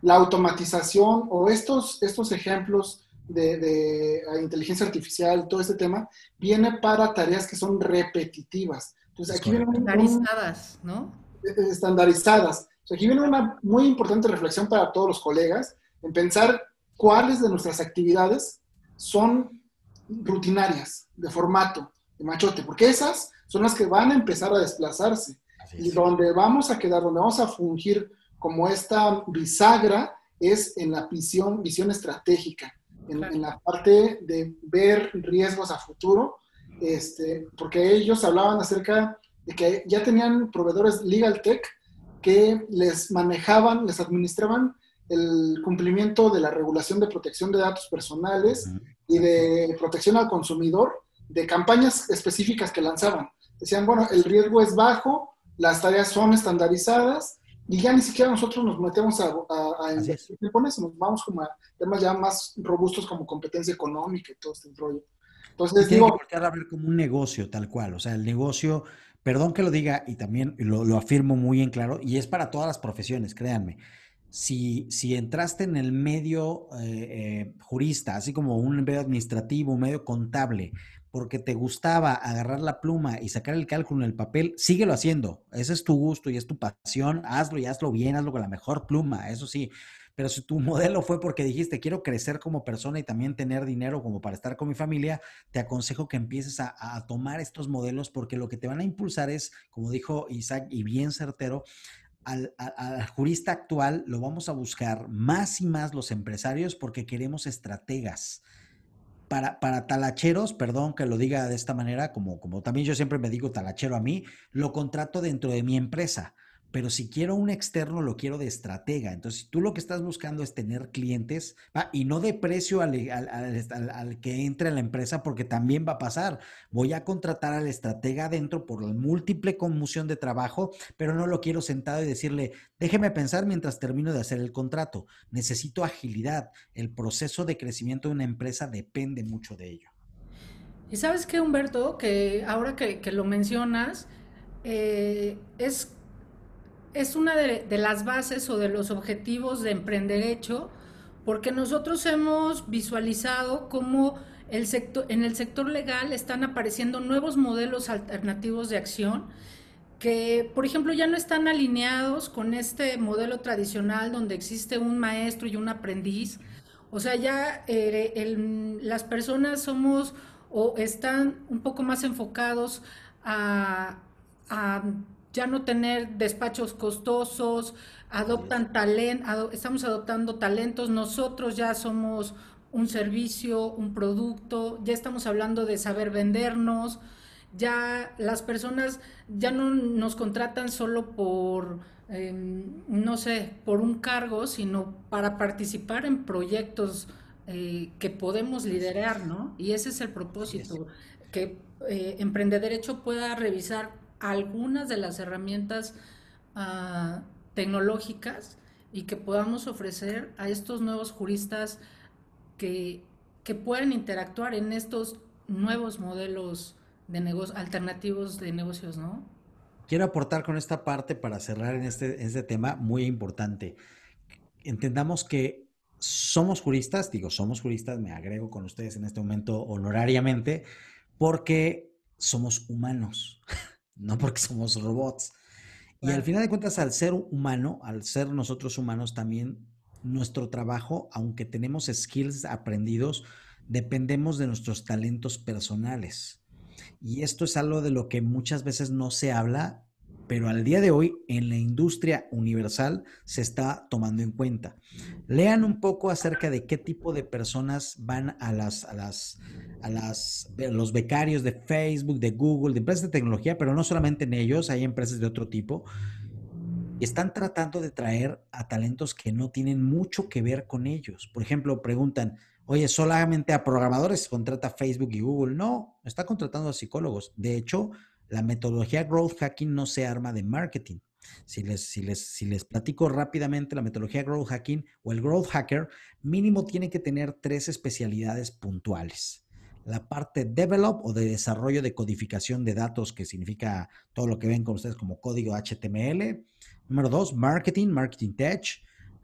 La automatización o estos, estos ejemplos de, inteligencia artificial, todo este tema, viene para tareas que son repetitivas. aquí estandarizadas, ¿no? Eh, eh, estandarizadas. aquí viene una muy importante reflexión para todos los colegas en pensar cuáles de nuestras actividades son rutinarias, de formato, de machote, porque esas son las que van a empezar a desplazarse. Y donde vamos a quedar, donde vamos a fungir como esta bisagra es en la visión, visión estratégica en, la parte de ver riesgos a futuro, este, porque ellos hablaban acerca de que ya tenían proveedores Legal Tech que les manejaban, les administraban el cumplimiento de la regulación de protección de datos personales y de protección al consumidor de campañas específicas que lanzaban. Decían, bueno, el riesgo es bajo, las tareas son estandarizadas y ya ni siquiera nosotros nos metemos a, a, a nos vamos como a temas ya más robustos como competencia económica y todo este rollo. Entonces, tiene digo, que a ver como un negocio tal cual, o sea, el negocio, perdón que lo diga y también lo, lo afirmo muy en claro, y es para todas las profesiones, créanme. Si, si entraste en el medio eh, eh, jurista, así como un medio administrativo, un medio contable, porque te gustaba agarrar la pluma y sacar el cálculo en el papel, síguelo haciendo. Ese es tu gusto y es tu pasión. Hazlo y hazlo bien, hazlo con la mejor pluma, eso sí. Pero si tu modelo fue porque dijiste, quiero crecer como persona y también tener dinero como para estar con mi familia, te aconsejo que empieces a, tomar estos modelos porque lo que te van a impulsar es, como dijo Isaac, y bien certero, al, al, jurista actual lo vamos a buscar más y más los empresarios porque queremos estrategas, para, para talacheros, perdón que lo diga de esta manera, como, como también yo siempre me digo talachero a mí, lo contrato dentro de mi empresa pero si quiero un externo, lo quiero de estratega. Entonces, tú lo que estás buscando es tener clientes y no de precio eh, al, que entre a la empresa, porque también va a pasar. Voy a contratar al estratega adentro por la múltiple conmoción de trabajo, pero no lo quiero sentado y decirle, déjeme pensar mientras termino de hacer el contrato. Necesito agilidad. El proceso de crecimiento de una empresa depende mucho de ello. Y sabes qué, Humberto, que ahora que, lo mencionas, eh, es es una de, las bases o de los objetivos de Emprender Hecho, porque nosotros hemos visualizado cómo el sector, en el sector legal están apareciendo nuevos modelos alternativos de acción que, por ejemplo, ya no están alineados con este modelo tradicional donde existe un maestro y un aprendiz. O sea, ya eh, las personas somos o están un poco más enfocados a ya no tener despachos costosos, adoptan talento, estamos adoptando talentos, nosotros ya somos un servicio, un producto, ya estamos hablando de saber vendernos, ya las personas ya no nos contratan solo por, em, no sé, por un cargo, sino para participar en proyectos eh, que podemos liderar, ¿no? Y ese es el propósito, que eh, pueda revisar algunas de las herramientas ah, tecnológicas y que podamos ofrecer a estos nuevos juristas que, que interactuar en estos nuevos modelos de negocios, alternativos de negocios, ¿no? Quiero aportar con esta parte para cerrar en este, este tema muy importante. Entendamos que somos juristas, digo, somos juristas, me agrego con ustedes en este momento honorariamente, porque somos humanos. no porque somos robots. Y al final de cuentas, al ser humano, al ser nosotros humanos también, nuestro trabajo, aunque tenemos skills aprendidos, dependemos de nuestros talentos personales. Y esto es algo de lo que muchas veces no se habla pero al día de hoy en la industria universal se está tomando en cuenta. Lean un poco acerca de qué tipo de personas van a las a las a las los becarios de Facebook, de Google, de empresas de tecnología, pero no solamente en ellos, hay empresas de otro tipo. Están tratando de traer a talentos que no tienen mucho que ver con ellos. Por ejemplo, preguntan, oye, solamente a programadores se contrata Facebook y Google. No, está contratando a psicólogos. De hecho, la metodología growth hacking no se arma de marketing. Si les, platico rápidamente la metodología growth hacking o el growth hacker, mínimo tiene que tener tres especialidades puntuales. La parte develop o de desarrollo de codificación de datos, que significa todo lo que ven con ustedes como código HTML. Número dos, marketing, marketing tech.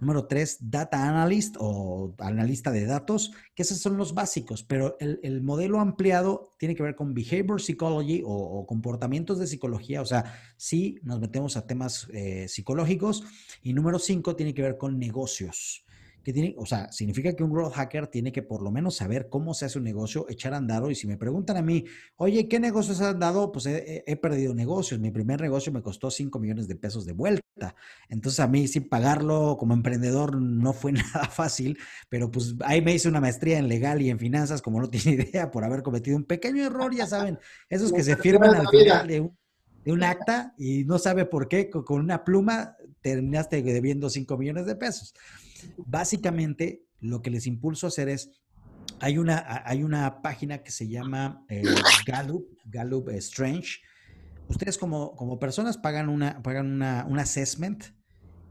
Número tres, data analyst o analista de datos, que esos son los básicos, pero el, modelo ampliado tiene que ver con behavior psychology o, comportamientos de psicología, o sea, sí nos metemos a temas eh, psicológicos. Y número cinco tiene que ver con negocios que tiene, o sea, significa que un road hacker tiene que por lo menos saber cómo se hace un negocio, echar andado. Y si me preguntan a mí, oye, ¿qué negocios has andado? Pues he, perdido negocios. Mi primer negocio me costó 5 millones de pesos de vuelta. Entonces a mí sin pagarlo como emprendedor no fue nada fácil, pero pues ahí me hice una maestría en legal y en finanzas, como no tiene idea, por haber cometido un pequeño error, ya saben, esos que se firman al final de un acta y no sabe por qué, con una pluma terminaste debiendo 5 millones de pesos. Básicamente, lo que les impulso a hacer es, hay una, hay una página que se llama eh, Gallup, Gallup eh, Strange. Ustedes como, como personas pagan, una, pagan un assessment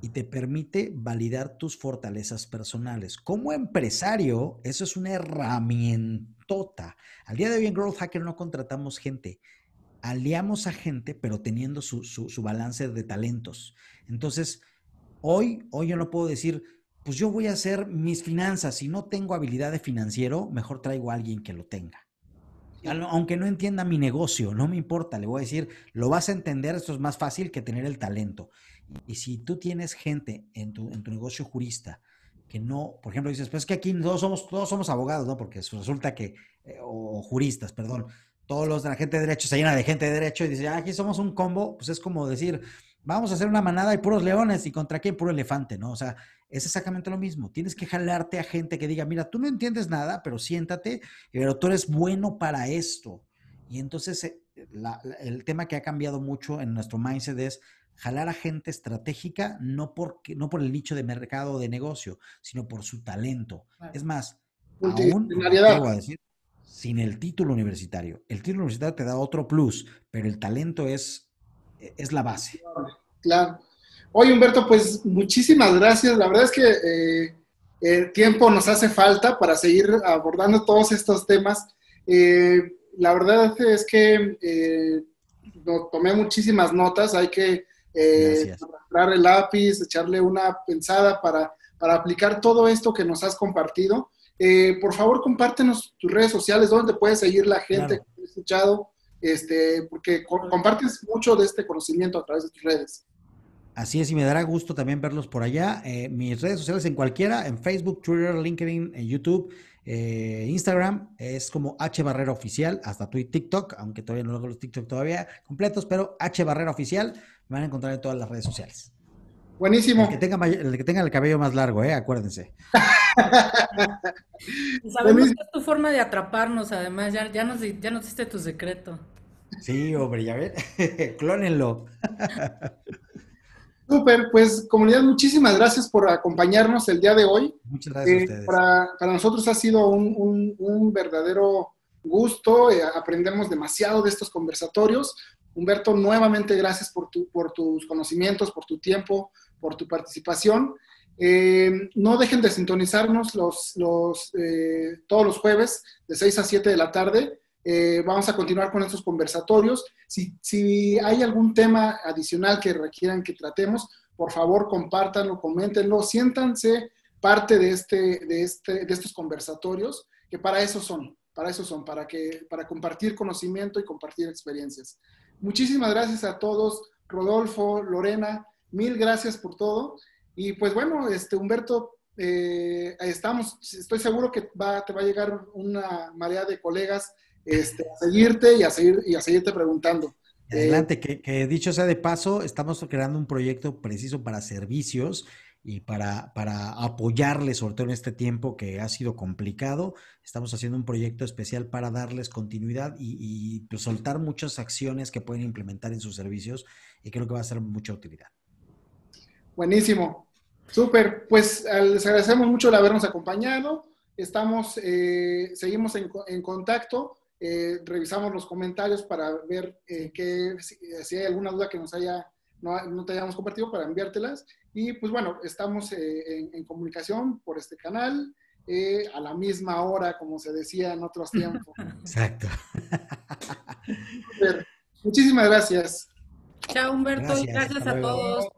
y te permite validar tus fortalezas personales. Como empresario, eso es una herramientota. Al día de hoy en Growth Hacker no contratamos gente, aliamos a gente, pero teniendo su, balance de talentos. Entonces, hoy, hoy yo no puedo decir, pues yo voy a hacer mis finanzas. Si no tengo habilidad de financiero, mejor traigo a alguien que lo tenga. Aunque no entienda mi negocio, no me importa, le voy a decir, lo vas a entender, esto es más fácil que tener el talento. Y si tú tienes gente en tu, en tu negocio jurista que no, por ejemplo, dices, pues es que aquí todos somos, todos somos abogados, ¿no? Porque resulta que, eh, o juristas, perdón, todos los de la gente de derecho se llena de gente de derecho y dice, ah, aquí somos un combo, pues es como decir, vamos a hacer una manada y puros leones y contra quién puro elefante, ¿no? O sea, es exactamente lo mismo. Tienes que jalarte a gente que diga, mira, tú no entiendes nada, pero siéntate, pero tú eres bueno para esto. Y entonces eh, el tema que ha cambiado mucho en nuestro mindset es jalar a gente estratégica, no, no por el nicho de mercado o de negocio, sino por su talento. Es más, sin el título universitario. El título universitario te da otro plus, pero el talento es, e, es la base. Claro. Oye, Humberto, pues muchísimas gracias. La verdad es que eh, el tiempo nos hace falta para seguir abordando todos estos temas. Eh, la verdad es que eh, tomé muchísimas notas. Hay que arrastrar el lápiz, echarle una pensada para, aplicar todo esto que nos has compartido. por favor, compártenos tus redes sociales, donde puede seguir la gente que que ha escuchado, este, porque compartes mucho de este conocimiento a través de tus redes. Así es, y me dará gusto también verlos por allá. Eh, mis redes sociales en cualquiera, en Facebook, Twitter, LinkedIn, en YouTube, eh, Instagram, es como H Barrera Oficial, hasta Twitter, TikTok, aunque todavía no hago los TikTok todavía completos, pero H Barrera Oficial, me van a encontrar en todas las redes sociales. Buenísimo. El que tenga, el, que tenga el cabello más largo, eh, acuérdense. Sabemos que es tu forma de atraparnos, además, ya, ya, nos, ya nos diste tu secreto. Sí, hombre, ya ven, clónenlo. Súper, pues comunidad, muchísimas gracias por acompañarnos el día de hoy. Muchas gracias. Eh, para, nosotros ha sido un, verdadero gusto, aprendernos eh, aprendemos demasiado de estos conversatorios. Humberto, nuevamente gracias por, tu, por tus conocimientos, por tu tiempo, por tu participación. Eh, no dejen de sintonizarnos los, los todos los jueves de 6 a 7 de la tarde eh, vamos a continuar con estos conversatorios. Si, si, hay algún tema adicional que requieran que tratemos, por favor, compártanlo, coméntenlo, siéntanse parte de, este, de, este, de estos conversatorios, que para eso son, para eso son, para, que, para compartir conocimiento y compartir experiencias. Muchísimas gracias a todos, Rodolfo, Lorena, mil gracias por todo. Y pues bueno, este, Humberto, eh, estamos, estoy seguro que va, te va a llegar una marea de colegas este, a seguirte y a, seguir, y seguirte preguntando. Eh, Adelante, que, dicho sea de paso, estamos creando un proyecto preciso para servicios y para, para apoyarles, sobre todo en este tiempo que ha sido complicado. Estamos haciendo un proyecto especial para darles continuidad y, pues, soltar muchas acciones que pueden implementar en sus servicios y creo que va a ser mucha utilidad. Buenísimo. Súper, pues eh, les agradecemos mucho el habernos acompañado. Estamos, eh, seguimos en, en contacto eh, revisamos los comentarios para ver eh, eh, si, hay alguna duda que nos haya, no, no, te hayamos compartido, para enviártelas. Y pues bueno, estamos en, comunicación por este canal, a la misma hora, como se decía en otros tiempos. Exacto. muchísimas gracias. Chao, Humberto. y gracias a todos.